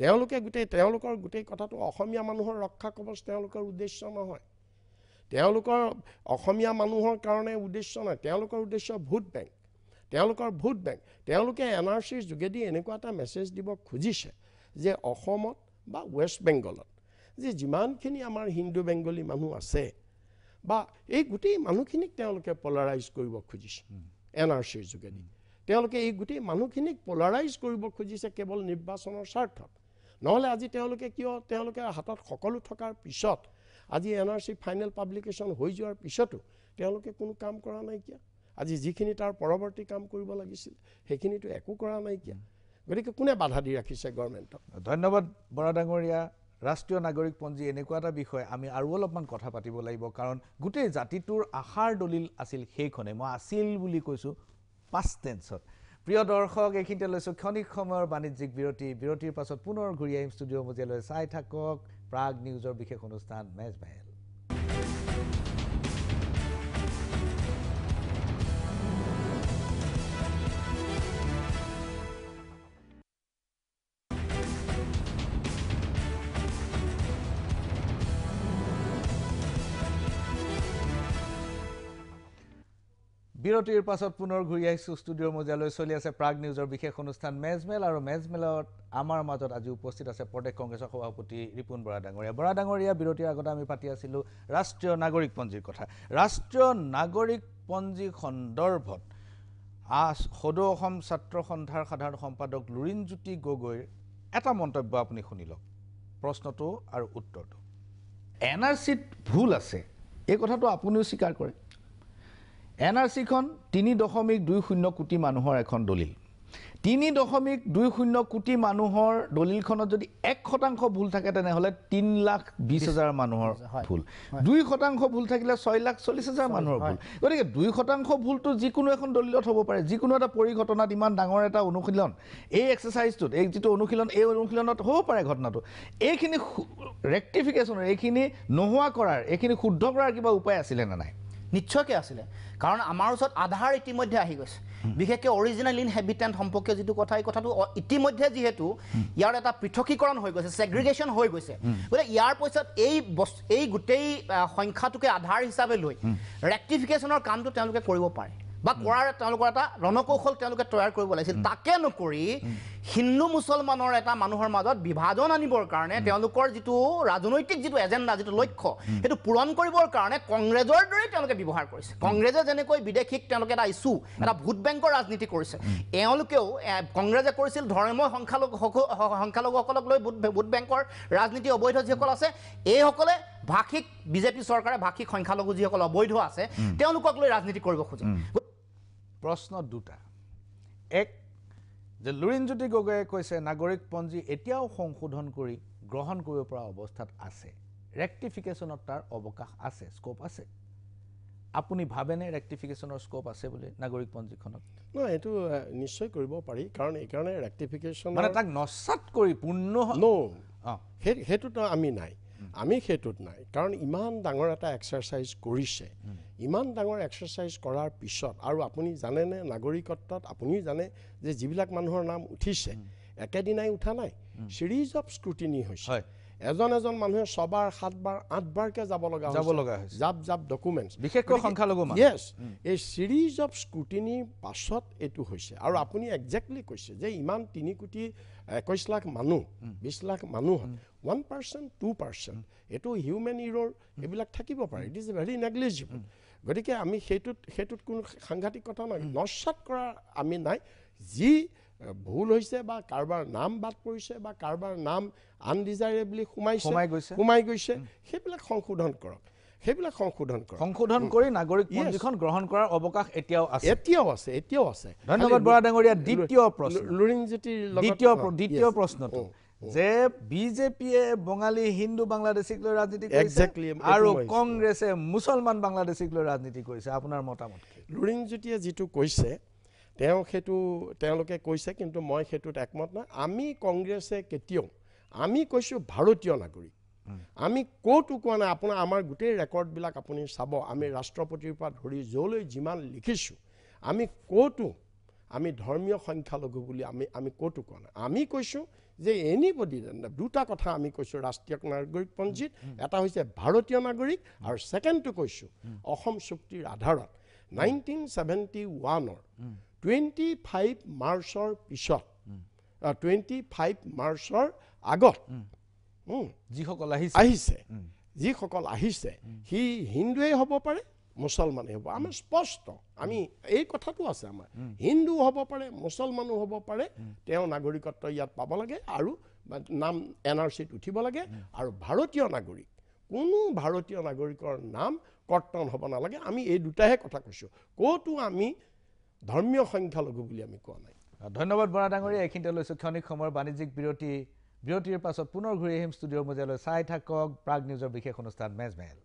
তেওঁলোকে গোটেই তেওঁলোকৰ গোটেই কথাটো অসমীয়া মানুহৰ ৰক্ষা কবচ তেওঁলোকৰ উদ্দেশ্য নহয় তেওঁলোকৰ অসমীয়া মানুহৰ কাৰণে উদ্দেশ্য নহয় তেওঁলোকৰ উদ্দেশ্য ভোট বেংক তেওঁলোকৰ ভোট বেংক তেওঁলোকে এন আৰ চিৰ যোগেদি এনেকুৱা এটা মেছেজ দিব খুজিছে যে অসমত বা ৱেষ্ট বেংগলত যে যিমানখিনি আমাৰ হিন্দু বেংগলী মানুহ আছে বা এই গোটেই মানুহখিনিক তেওঁলোকে পলাৰাইজ কৰিব খুজিছে এন আৰ চিৰ যোগেদি তেওঁলোকে এই গোটেই মানুহখিনিক পলাৰাইজ কৰিব খুজিছে কেৱল নিৰ্বাচনৰ স্বাৰ্থত নহ'লে আজি তেওঁলোকে কিয় তেওঁলোকে হাতত সকলো থকাৰ পিছত আজি N R C final publication হৈ যোৱাৰ পিছতো তেওঁলোকে কোনো কাম কৰা নাইকিয়া আজি যিখিনি তাৰ পৰৱৰ্তী কাম কৰিব লাগিছিল সেইখিনিতো একো কৰা নাইকিয়া গতিকে কোনে বাধা দি ৰাখিছে গভৰ্ণমেণ্টক ধন্যবাদ বৰা ডাঙৰীয়া ৰাষ্ট্ৰীয় নাগৰিকপঞ্জী এনেকুৱা এটা বিষয় আমি আৰু অলপমান কথা পাতিব লাগিব কাৰণ গোটেই জাতিটোৰ আশাৰ দলিল আছিল সেইখনে মই আছিল বুলি কৈছোঁ পাষ্ট টেঞ্চত প্ৰিয় দৰ্শক এইখিনিতে লৈছোঁ ক্ষণিক সময়ৰ বাণিজ্যিক বিৰতি বিৰতিৰ পাছত পুনৰ ঘূৰি আহিম ষ্টুডিঅ' মজিয়ালৈ চাই থাকক প্ৰাগ নিউজৰ বিশেষ অনুষ্ঠান মেজ মেহেল বিৰতিৰ পাছত পুনৰ ঘূৰি আহিছোঁ ষ্টুডিঅ'ৰ মজিয়ালৈ চলি আছে প্ৰাগ নিউজৰ বিশেষ অনুষ্ঠান মেজমেল আৰু মেজমেলত আমাৰ মাজত আজি উপস্থিত আছে প্ৰদেশ কংগ্ৰেছৰ সভাপতি ৰিপুণ বৰা ডাঙৰীয়া বৰা ডাঙৰীয়া বিৰতিৰ আগতে আমি পাতি আছিলোঁ ৰাষ্ট্ৰীয় নাগৰিকপঞ্জীৰ কথা ৰাষ্ট্ৰীয় নাগৰিকপঞ্জী সন্দৰ্ভত সদৌ অসম ছাত্ৰ সন্থাৰ সাধাৰণ সম্পাদক লুৰিণজ্যোতি গগৈৰ এটা মন্তব্য আপুনি শুনি লওক প্ৰশ্নটো আৰু উত্তৰটো এন আৰ চিত ভুল আছে এই কথাটো আপুনিও স্বীকাৰ কৰে এন আৰ চিখন তিনি দশমিক দুই শূন্য কোটি মানুহৰ এখন দলিল তিনি দশমিক দুই শূন্য কোটি মানুহৰ দলিলখনত যদি এক শতাংশ ভুল থাকে তেনেহ'লে তিনি লাখ বিছ হাজাৰ মানুহৰ ভুল দুই শতাংশ ভুল থাকিলে ছয় লাখ চল্লিছ হাজাৰ মানুহৰ ভুল গতিকে দুই শতাংশ ভুলটো যিকোনো এখন দলিলত হ'ব পাৰে যিকোনো এটা পৰিঘটনাত ইমান ডাঙৰ এটা অনুশীলন এই এক্সাৰচাইজটোত এই যিটো অনুশীলন এই অনুশীলনত হ'ব পাৰে ঘটনাটো এইখিনি ৰেক্টিফিকেশ্যনৰ এইখিনি নোহোৱা কৰাৰ এইখিনি শুদ্ধ কৰাৰ কিবা উপায় আছিলে নে নাই নিশ্চয়কৈ আছিলে কাৰণ আমাৰ ওচৰত আধাৰ ইতিমধ্যে আহি গৈছে বিশেষকৈ অৰিজিনেল ইন হেবিটেণ্ট সম্পৰ্কে যিটো কথা এই কথাটো ইতিমধ্যে যিহেতু ইয়াৰ এটা পৃথকীকৰণ হৈ গৈছে ছেগ্ৰিগেশ্যন হৈ গৈছে গতিকে ইয়াৰ পিছত এই বস্তু এই গোটেই সংখ্যাটোকে আধাৰ হিচাপে লৈ ৰেক্টিফিকেশ্যনৰ কামটো তেওঁলোকে কৰিব পাৰে বা কৰাৰ তেওঁলোকৰ এটা ৰণকৌশল তেওঁলোকে তৈয়াৰ কৰিব লাগিছিল তাকে নকৰি হিন্দু মুছলমানৰ এটা মানুহৰ মাজত বিভাজন আনিবৰ কাৰণে তেওঁলোকৰ যিটো ৰাজনৈতিক যিটো এজেণ্ডা যিটো লক্ষ্য সেইটো পূৰণ কৰিবৰ কাৰণে কংগ্ৰেছৰ দৰেই তেওঁলোকে ব্যৱহাৰ কৰিছে কংগ্ৰেছে যেনেকৈ বিদেশীক তেওঁলোকে এটা ইছ্যু এটা ভোট বেংকৰ ৰাজনীতি কৰিছে এওঁলোকেও কংগ্ৰেছে কৰিছিল ধৰ্ম সংখ্যালঘু সংখ্যালঘুসকলক লৈ ভোট বেংকৰ ৰাজনীতি অবৈধ যিসকল আছে এইসকলে ভাষিক বিজেপি চৰকাৰে ভাষিক সংখ্যালঘু যিসকল অবৈধ আছে তেওঁলোকক লৈ ৰাজনীতি কৰিব খোজে প্ৰশ্ন দুটা এক যে লুৰিণজ্যোতি গগৈয়ে কৈছে নাগৰিকপঞ্জী এতিয়াও সংশোধন কৰি গ্ৰহণ কৰিব পৰা অৱস্থাত আছে ৰেক্টিফিকেশ্যনত তাৰ অৱকাশ আছে স্ক'প আছে আপুনি ভাবেনে ৰেক্টিফিকেশ্যনৰ স্ক'প আছে বুলি নাগৰিকপঞ্জীখনত নহয় এইটো নিশ্চয় কৰিব পাৰি কাৰণ এইকাৰণে ৰেক্টিফিকেশ্যন মানে তাক নচাত কৰি পূৰ্ণ সেইটোতো আমি নাই আমি সেইটোত নাই কাৰণ ইমান ডাঙৰ এটা এক্সাৰচাইজ কৰিছে ইমান ডাঙৰ এক্সাৰচাইজ কৰাৰ পিছত আৰু আপুনি জানেনে নাগৰিকত্বত আপুনিও জানে যে যিবিলাক মানুহৰ নাম উঠিছে একেদিনাই উঠা নাই চিৰিজ অফ স্ক্ৰুটিনি হৈছে এজন এজন মানুহে ছবাৰ সাতবাৰ আঠবাৰকৈ যাব লগা যাব লগা হৈছে জাপ জাপ ডকুমেণ্টছ বিশেষকৈ সংখ্যালঘু য়েছ এই ছিৰিজ অফ স্কুটিনিৰ পাছত এইটো হৈছে আৰু আপুনি একজেক্টলি কৈছে যে ইমান তিনি কোটি একৈছ লাখ মানুহ বিছ লাখ মানুহ ওৱান পাৰ্চেণ্ট টু পাৰ্চেণ্ট এইটো হিউমেন ইৰৰ এইবিলাক থাকিব পাৰে ইট ইজ ভেৰি নেগলিজিবল গতিকে আমি সেইটোত সেইটোত কোনো সাংঘাতিক কথা নাই নস্বাত কৰা আমি নাই যি ভুল হৈছে বা কাৰোবাৰ নাম বাদ পৰিছে বা কাৰোবাৰ নাম আনডিজাইৰেবলি সোমাইছে সোমাই গৈছে সেইবিলাক সংশোধন কৰক সেইবিলাক সংশোধন কৰক সংশোধন কৰি নাগৰিক পঞ্জীখন গ্ৰহণ কৰাৰ অৱকাশ এতিয়াও আছে এতিয়াও আছে এতিয়াও আছে ধন্যবাদ বৰা ডাঙৰীয়া দ্বিতীয় প্ৰশ্ন লুৰিণজ্যোতিৰ দ্বিতীয় দ্বিতীয় প্ৰশ্নটো যে বিজেপিয়ে বঙালী হিন্দু বাংলাদেশীক লৈ ৰাজনীতি কৰিছে আৰু কংগ্ৰেছে মুছলমান বাংলাদেশীক লৈ ৰাজনীতি কৰিছে আপোনাৰ মতামত লুৰিণজ্যোতিয়ে যিটো কৈছে তেওঁ সেইটো তেওঁলোকে কৈছে কিন্তু মই সেইটোত একমত নহয় আমি কংগ্ৰেছে কেতিয়াও আমি কৈছোঁ ভাৰতীয় নাগৰিক আমি ক'তো কোৱা নাই আপোনাৰ আমাৰ গোটেই ৰেকৰ্ডবিলাক আপুনি চাব আমি ৰাষ্ট্ৰপতিৰ পৰা ধৰি য'লৈ যিমান লিখিছোঁ আমি ক'তো আমি ধৰ্মীয় সংখ্যালঘু বুলি আমি আমি ক'তো কোৱা নাই আমি কৈছোঁ যে এনিবডি দুটা কথা আমি কৈছোঁ ৰাষ্ট্ৰীয় নাগৰিকপঞ্জীত এটা হৈছে ভাৰতীয় নাগৰিক আৰু ছেকেণ্ডটো কৈছোঁ অসম চুক্তিৰ আধাৰত নাইনটিন ছেভেণ্টি ওৱানৰ টুৱেণ্টি ফাইভ মাৰ্চৰ পিছত টুৱেণ্টি ফাইভ মাৰ্চৰ আগত যিসকল আহিছে আহিছে যিসকল আহিছে সি হিন্দুৱেই হ'ব পাৰে মুছলমানেই হ'ব আমাৰ স্পষ্ট আমি এই কথাটো আছে আমাৰ হিন্দু হ'ব পাৰে মুছলমানো হ'ব পাৰে তেওঁ নাগৰিকত্ব ইয়াত পাব লাগে আৰু নাম এন আৰ চিত উঠিব লাগে আৰু ভাৰতীয় নাগৰিক কোনো ভাৰতীয় নাগৰিকৰ নাম কৰ্তন হ'ব নালাগে আমি এই দুটাহে কথা কৈছোঁ ক'তো আমি ধৰ্মীয় সংখ্যালঘু বুলি আমি কোৱা নাই ধন্যবাদ বৰা ডাঙৰীয়া এইখিনিতে লৈছোঁ ক্ষণিক সময়ৰ বাণিজ্যিক বিৰতি বিৰতিৰ পাছত পুনৰ ঘূৰি আহিম ষ্টুডিঅ'ৰ মজিয়ালৈ চাই থাকক প্ৰাগ নিউজৰ বিশেষ অনুষ্ঠান মেজমেহেল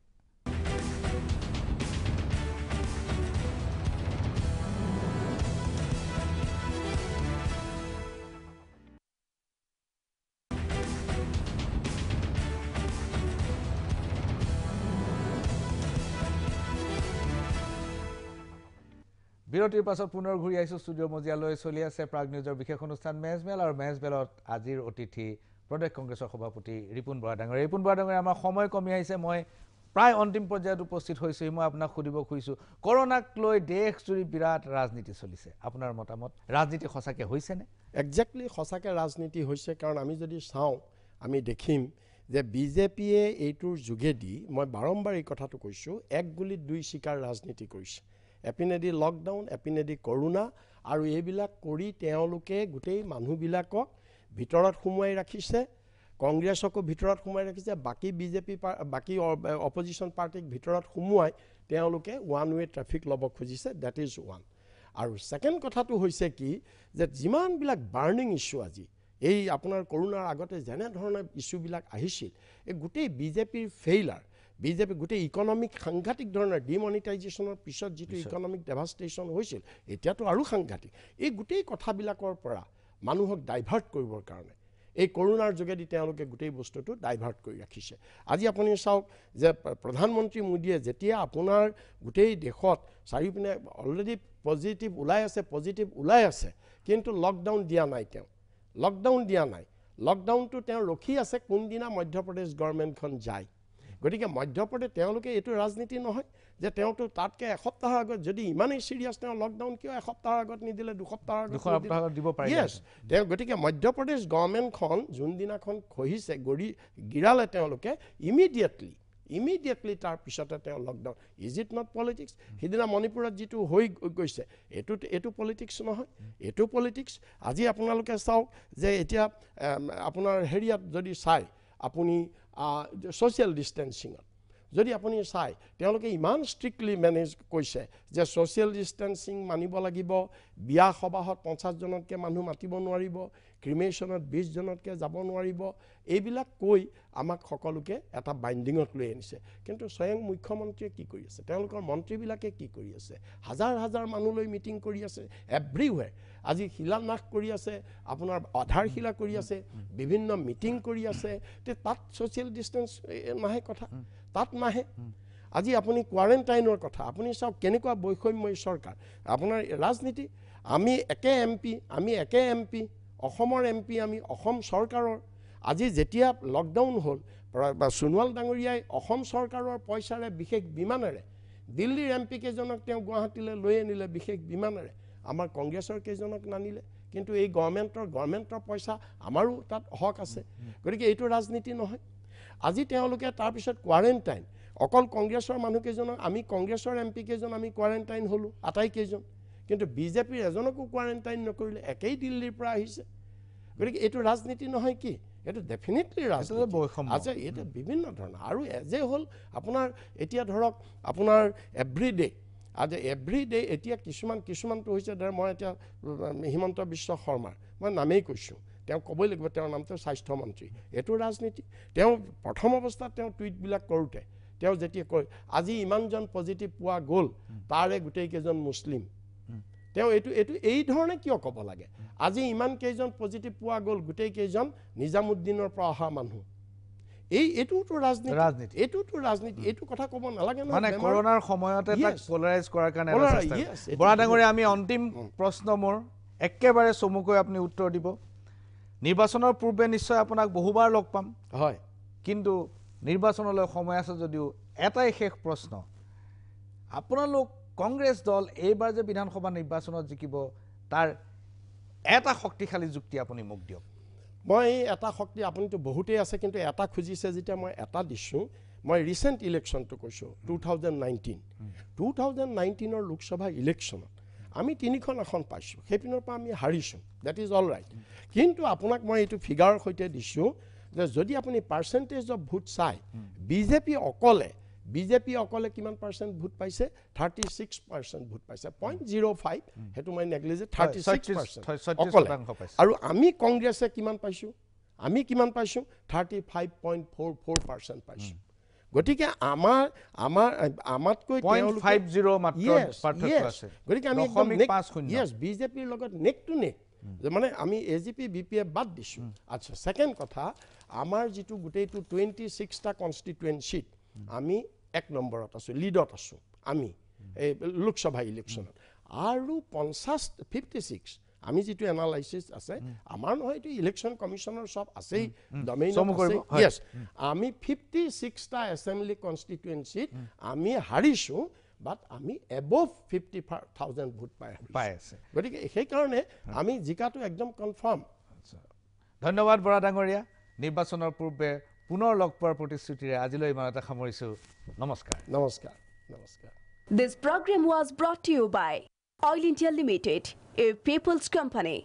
বিৰতিৰ পাছত পুনৰ ঘূৰি আহিছো ষ্টুডিঅ' মজিয়ালৈ চলি আছে প্ৰাগ নিউজৰ বিশেষ অনুষ্ঠান মেজমেল আৰু মেজমেলত আজিৰ অতিথি প্ৰদেশ কংগ্ৰেছৰ সভাপতি ৰিপুণ বৰাডাঙৰীয়া ৰিপুণ বৰাডাঙৰীয়া আমাৰ সময় কমি আহিছে মই প্ৰায় অন্তিম পৰ্যায়ত উপস্থিত হৈছোঁহি মই আপোনাক সুধিব খুজিছোঁ কৰোণাক লৈ দেশ জুৰি বিৰাট ৰাজনীতি চলিছে আপোনাৰ মতামত ৰাজনীতি সঁচাকৈ হৈছেনে একজেক্টলি সঁচাকৈ ৰাজনীতি হৈছে কাৰণ আমি যদি চাওঁ আমি দেখিম যে বিজেপিয়ে এইটোৰ যোগেদি মই বাৰম্বাৰ এই কথাটো কৈছোঁ এক গুলিত দুই চিকাৰ ৰাজনীতি কৰিছে এপিনেদি লকডাউন এপিনেদি কৰোণা আৰু এইবিলাক কৰি তেওঁলোকে গোটেই মানুহবিলাকক ভিতৰত সোমোৱাই ৰাখিছে কংগ্ৰেছকো ভিতৰত সোমোৱাই ৰাখিছে বাকী বিজেপি বাকী অপজিশ্যন পাৰ্টিক ভিতৰত সোমোৱাই তেওঁলোকে ওৱান ৱে ট্ৰেফিক ল'ব খুজিছে ডেট ইজ ওৱান আৰু ছেকেণ্ড কথাটো হৈছে কি যে যিমানবিলাক বাৰ্ণিং ইছ্যু আজি এই আপোনাৰ কৰোণাৰ আগতে যেনেধৰণে ইছ্যুবিলাক আহিছিল এই গোটেই বিজেপিৰ ফেইলাৰ বিজেপি গোটেই ইকনমিক সাংঘাতিক ধৰণৰ ডিমনিটাইজেশ্যনৰ পিছত যিটো ইকনমিক ডেভাষ্টেশ্যন হৈছিল এতিয়াতো আৰু সাংঘাতিক এই গোটেই কথাবিলাকৰ পৰা মানুহক ডাইভাৰ্ট কৰিবৰ কাৰণে এই কৰোণাৰ যোগেদি তেওঁলোকে গোটেই বস্তুটো ডাইভাৰ্ট কৰি ৰাখিছে আজি আপুনি চাওক যে প্ৰধানমন্ত্ৰী মোদীয়ে যেতিয়া আপোনাৰ গোটেই দেশত চাৰিওপিনে অলৰেডি পজিটিভ ওলাই আছে পজিটিভ ওলাই আছে কিন্তু লকডাউন দিয়া নাই তেওঁ লকডাউন দিয়া নাই লকডাউনটো তেওঁ ৰখি আছে কোনদিনা মধ্যপ্ৰদেশ গভৰ্ণমেণ্টখন যায় গতিকে মধ্যপ্ৰদেশ তেওঁলোকে এইটো ৰাজনীতি নহয় যে তেওঁতো তাতকৈ এসপ্তাহৰ আগত যদি ইমানেই চিৰিয়াছ তেওঁ লকডাউন কিয় এসপ্তাহৰ আগত নিদিলে দুসপ্তাহৰ আগত দিব পাৰে য়েছ তেওঁ গতিকে মধ্যপ্ৰদেশ গভৰ্ণমেণ্টখন যোনদিনাখন খহিছে গৰি গিৰালে তেওঁলোকে ইমিডিয়েটলি ইমিডিয়েটলি তাৰপিছতে তেওঁ lockdown is it not politics সিদিনা মণিপুৰত যিটো হৈ গৈছে এইটো এইটো পলিটিক্স নহয় এইটো পলিটিক্স আজি আপোনালোকে চাওক যে এতিয়া আপোনাৰ হেৰিয়াত যদি চায় আপুনি ছ'চিয়েল ডিষ্টেঞ্চিঙত যদি আপুনি চায় তেওঁলোকে ইমান ষ্ট্ৰিক্টলি মেনেজ কৈছে যে ছ'চিয়েল ডিষ্টেঞ্চিং মানিব লাগিব বিয়া সবাহত পঞ্চাছজনতকৈ মানুহ মাতিব নোৱাৰিব ক্ৰিমেশ্যনত বিছজনতকৈ যাব নোৱাৰিব এইবিলাক কৈ আমাক সকলোকে এটা বাইণ্ডিঙত লৈ আনিছে কিন্তু স্বয়ং মুখ্যমন্ত্ৰীয়ে কি কৰি আছে তেওঁলোকৰ মন্ত্ৰীবিলাকে কি কৰি আছে হাজাৰ হাজাৰ মানুহলৈ মিটিং কৰি আছে এভৰিৱেৰ আজি শিলানাশ কৰি আছে আপোনাৰ আধাৰশিলা কৰি আছে বিভিন্ন মিটিং কৰি আছে তাত ছ'চিয়েল ডিষ্টেঞ্চ নাহে কথা তাত নাহে আজি আপুনি কোৱাৰেণ্টাইনৰ কথা আপুনি চাওক কেনেকুৱা বৈষম্যই চৰকাৰ আপোনাৰ ৰাজনীতি আমি একে এম পি আমি একে এম পি অসমৰ এম পি আমি অসম চৰকাৰৰ আজি যেতিয়া লকডাউন হ'ল সোণোৱাল ডাঙৰীয়াই অসম চৰকাৰৰ পইচাৰে বিশেষ বিমানেৰে দিল্লীৰ এম পি কেইজনক তেওঁ গুৱাহাটীলৈ লৈ আনিলে বিশেষ বিমানেৰে আমাৰ কংগ্ৰেছৰ কেইজনক নানিলে কিন্তু এই গভৰ্ণমেণ্টৰ গভৰ্ণমেণ্টৰ পইচা আমাৰো তাত হক আছে গতিকে এইটো ৰাজনীতি নহয় আজি তেওঁলোকে তাৰপিছত কোৱাৰেণ্টাইন অকল কংগ্ৰেছৰ মানুহকেইজনক আমি কংগ্ৰেছৰ এম পি কেইজন আমি কোৱাৰেণ্টাইন হ'লোঁ আটাইকেইজন কিন্তু বিজেপিৰ এজনকো কোৱাৰেণ্টাইন নকৰিলে একেই দিল্লীৰ পৰা আহিছে গতিকে এইটো ৰাজনীতি নহয় কি এইটো ডেফিনেটলি আছে এইটো বিভিন্ন ধৰণৰ আৰু এজে হ'ল আপোনাৰ এতিয়া ধৰক আপোনাৰ এভৰি ডে' আজি এভৰি ডে' এতিয়া কিছুমান কিছুমানটো হৈছে ধৰক মই এতিয়া হিমন্ত বিশ্ব শৰ্মাৰ মই নামেই কৈছোঁ তেওঁ ক'বই লাগিব তেওঁৰ নামটো স্বাস্থ্যমন্ত্ৰী এইটো ৰাজনীতি তেওঁ প্ৰথম অৱস্থাত তেওঁ টুইটবিলাক কৰোঁতে তেওঁ যেতিয়া কয় আজি ইমানজন পজিটিভ পোৱা গ'ল তাৰে গোটেইকেইজন মুছলিম তেওঁ এইটো এইটো ধৰণে কিয় ক'ব লাগে আজি ইমান ইমানকেইজন পজিটিভ পোৱা গ'ল গোটেইকেইজন নিজামুদ্দিনৰ পৰা অহা মানুহ এই এইটোতো ৰাজনীতি ৰাজনীতি এইটোতো ৰাজনীতি এইটো কথা ক'ব নালাগে মানে কৰোণাৰ সময়তে তাক পলাৰাইজ কৰাৰ কাৰণে বৰা ডাঙৰীয়া আমি অন্তিম প্ৰশ্ন মোৰ একেবাৰে চমুকৈ আপুনি উত্তৰ দিব নিৰ্বাচনৰ পূৰ্বে নিশ্চয় আপোনাক বহুবাৰ লগ পাম হয় কিন্তু নিৰ্বাচনলৈ সময় আছে যদিও এটাই শেষ প্ৰশ্ন আপোনালোক কংগ্ৰেছ দল এইবাৰ যে বিধানসভা নিৰ্বাচনত জিকিব তাৰ এটা শক্তিশালী যুক্তি আপুনি মোক দিয়ক মই এটা শক্তি আপুনিতো বহুতেই আছে কিন্তু এটা খুজিছে যেতিয়া মই এটা দিছোঁ মই ৰিচেণ্ট ইলেকশ্যনটো কৈছোঁ two thousand nineteen two thousand নাইনটিনৰ লোকসভা ইলেকশ্যনত আমি তিনিখন আসন পাইছোঁ সেইপিনৰ পৰা আমি হাৰিছোঁ ডেট ইজ অল ৰাইট কিন্তু আপোনাক মই এইটো ফিগাৰৰ সৈতে দিছোঁ যে যদি আপুনি পাৰ্চেণ্টেজ অফ ভোট চায় বিজেপি অকলে বিজেপি অকলে কিমান পাৰ্চেণ্ট ভোট পাইছে থাৰ্টি ছিক্স পাৰ্চেণ্ট ভোট পাইছে পইণ্ট জিৰ' ফাইভ সেইটো মই নেগলিজে থাৰ্টি ছিক্স পাৰ্চেণ্ট আৰু আমি কংগ্ৰেছে কিমান পাইছোঁ আমি কিমান পাইছোঁ thirty five point four four percent পাইছোঁ গতিকে আমাৰ আমাৰ আমাতকৈ গতিকে আমি য়েছ বিজেপিৰ লগত নেক টু নেক যে মানে আমি A G P B P A বাদ দিছোঁ আচ্ছা ছেকেণ্ড কথা আমাৰ যিটো গোটেইটো টুৱেণ্টি ছিক্সটা কনষ্টিটুৱেণ্ট চিট আমি এক নম্বৰত আছোঁ লিডত আছোঁ আমি এই লোকসভা ইলেকশ্যনত আৰু পঞ্চাছ ফিফটি ছিক্স আমি যিটো এনালাইচিছ আছে আমাৰ নহয় এইটো ইলেকশ্যন কমিশ্যনৰ চব আছেই য়েছ আমি ফিফটি ছিক্সটা এছেম্বলি কনষ্টিটুৱেঞ্চিত আমি হাৰিছোঁ বাট আমি above fifty five thousand vote পাই পাই আছে গতিকে সেইকাৰণে আমি জিকাটো একদম কনফাৰ্ম ধন্যবাদ বৰা ডাঙৰীয়া নিৰ্বাচনৰ পূৰ্বে পুনৰ লগ পোৱাৰ প্ৰতিশ্ৰুতিৰে আজিলৈ ইমানতে সামৰিছো নমস্কাৰ নমস্কাৰ নমস্কাৰ this program was brought you by oil India limited a people's company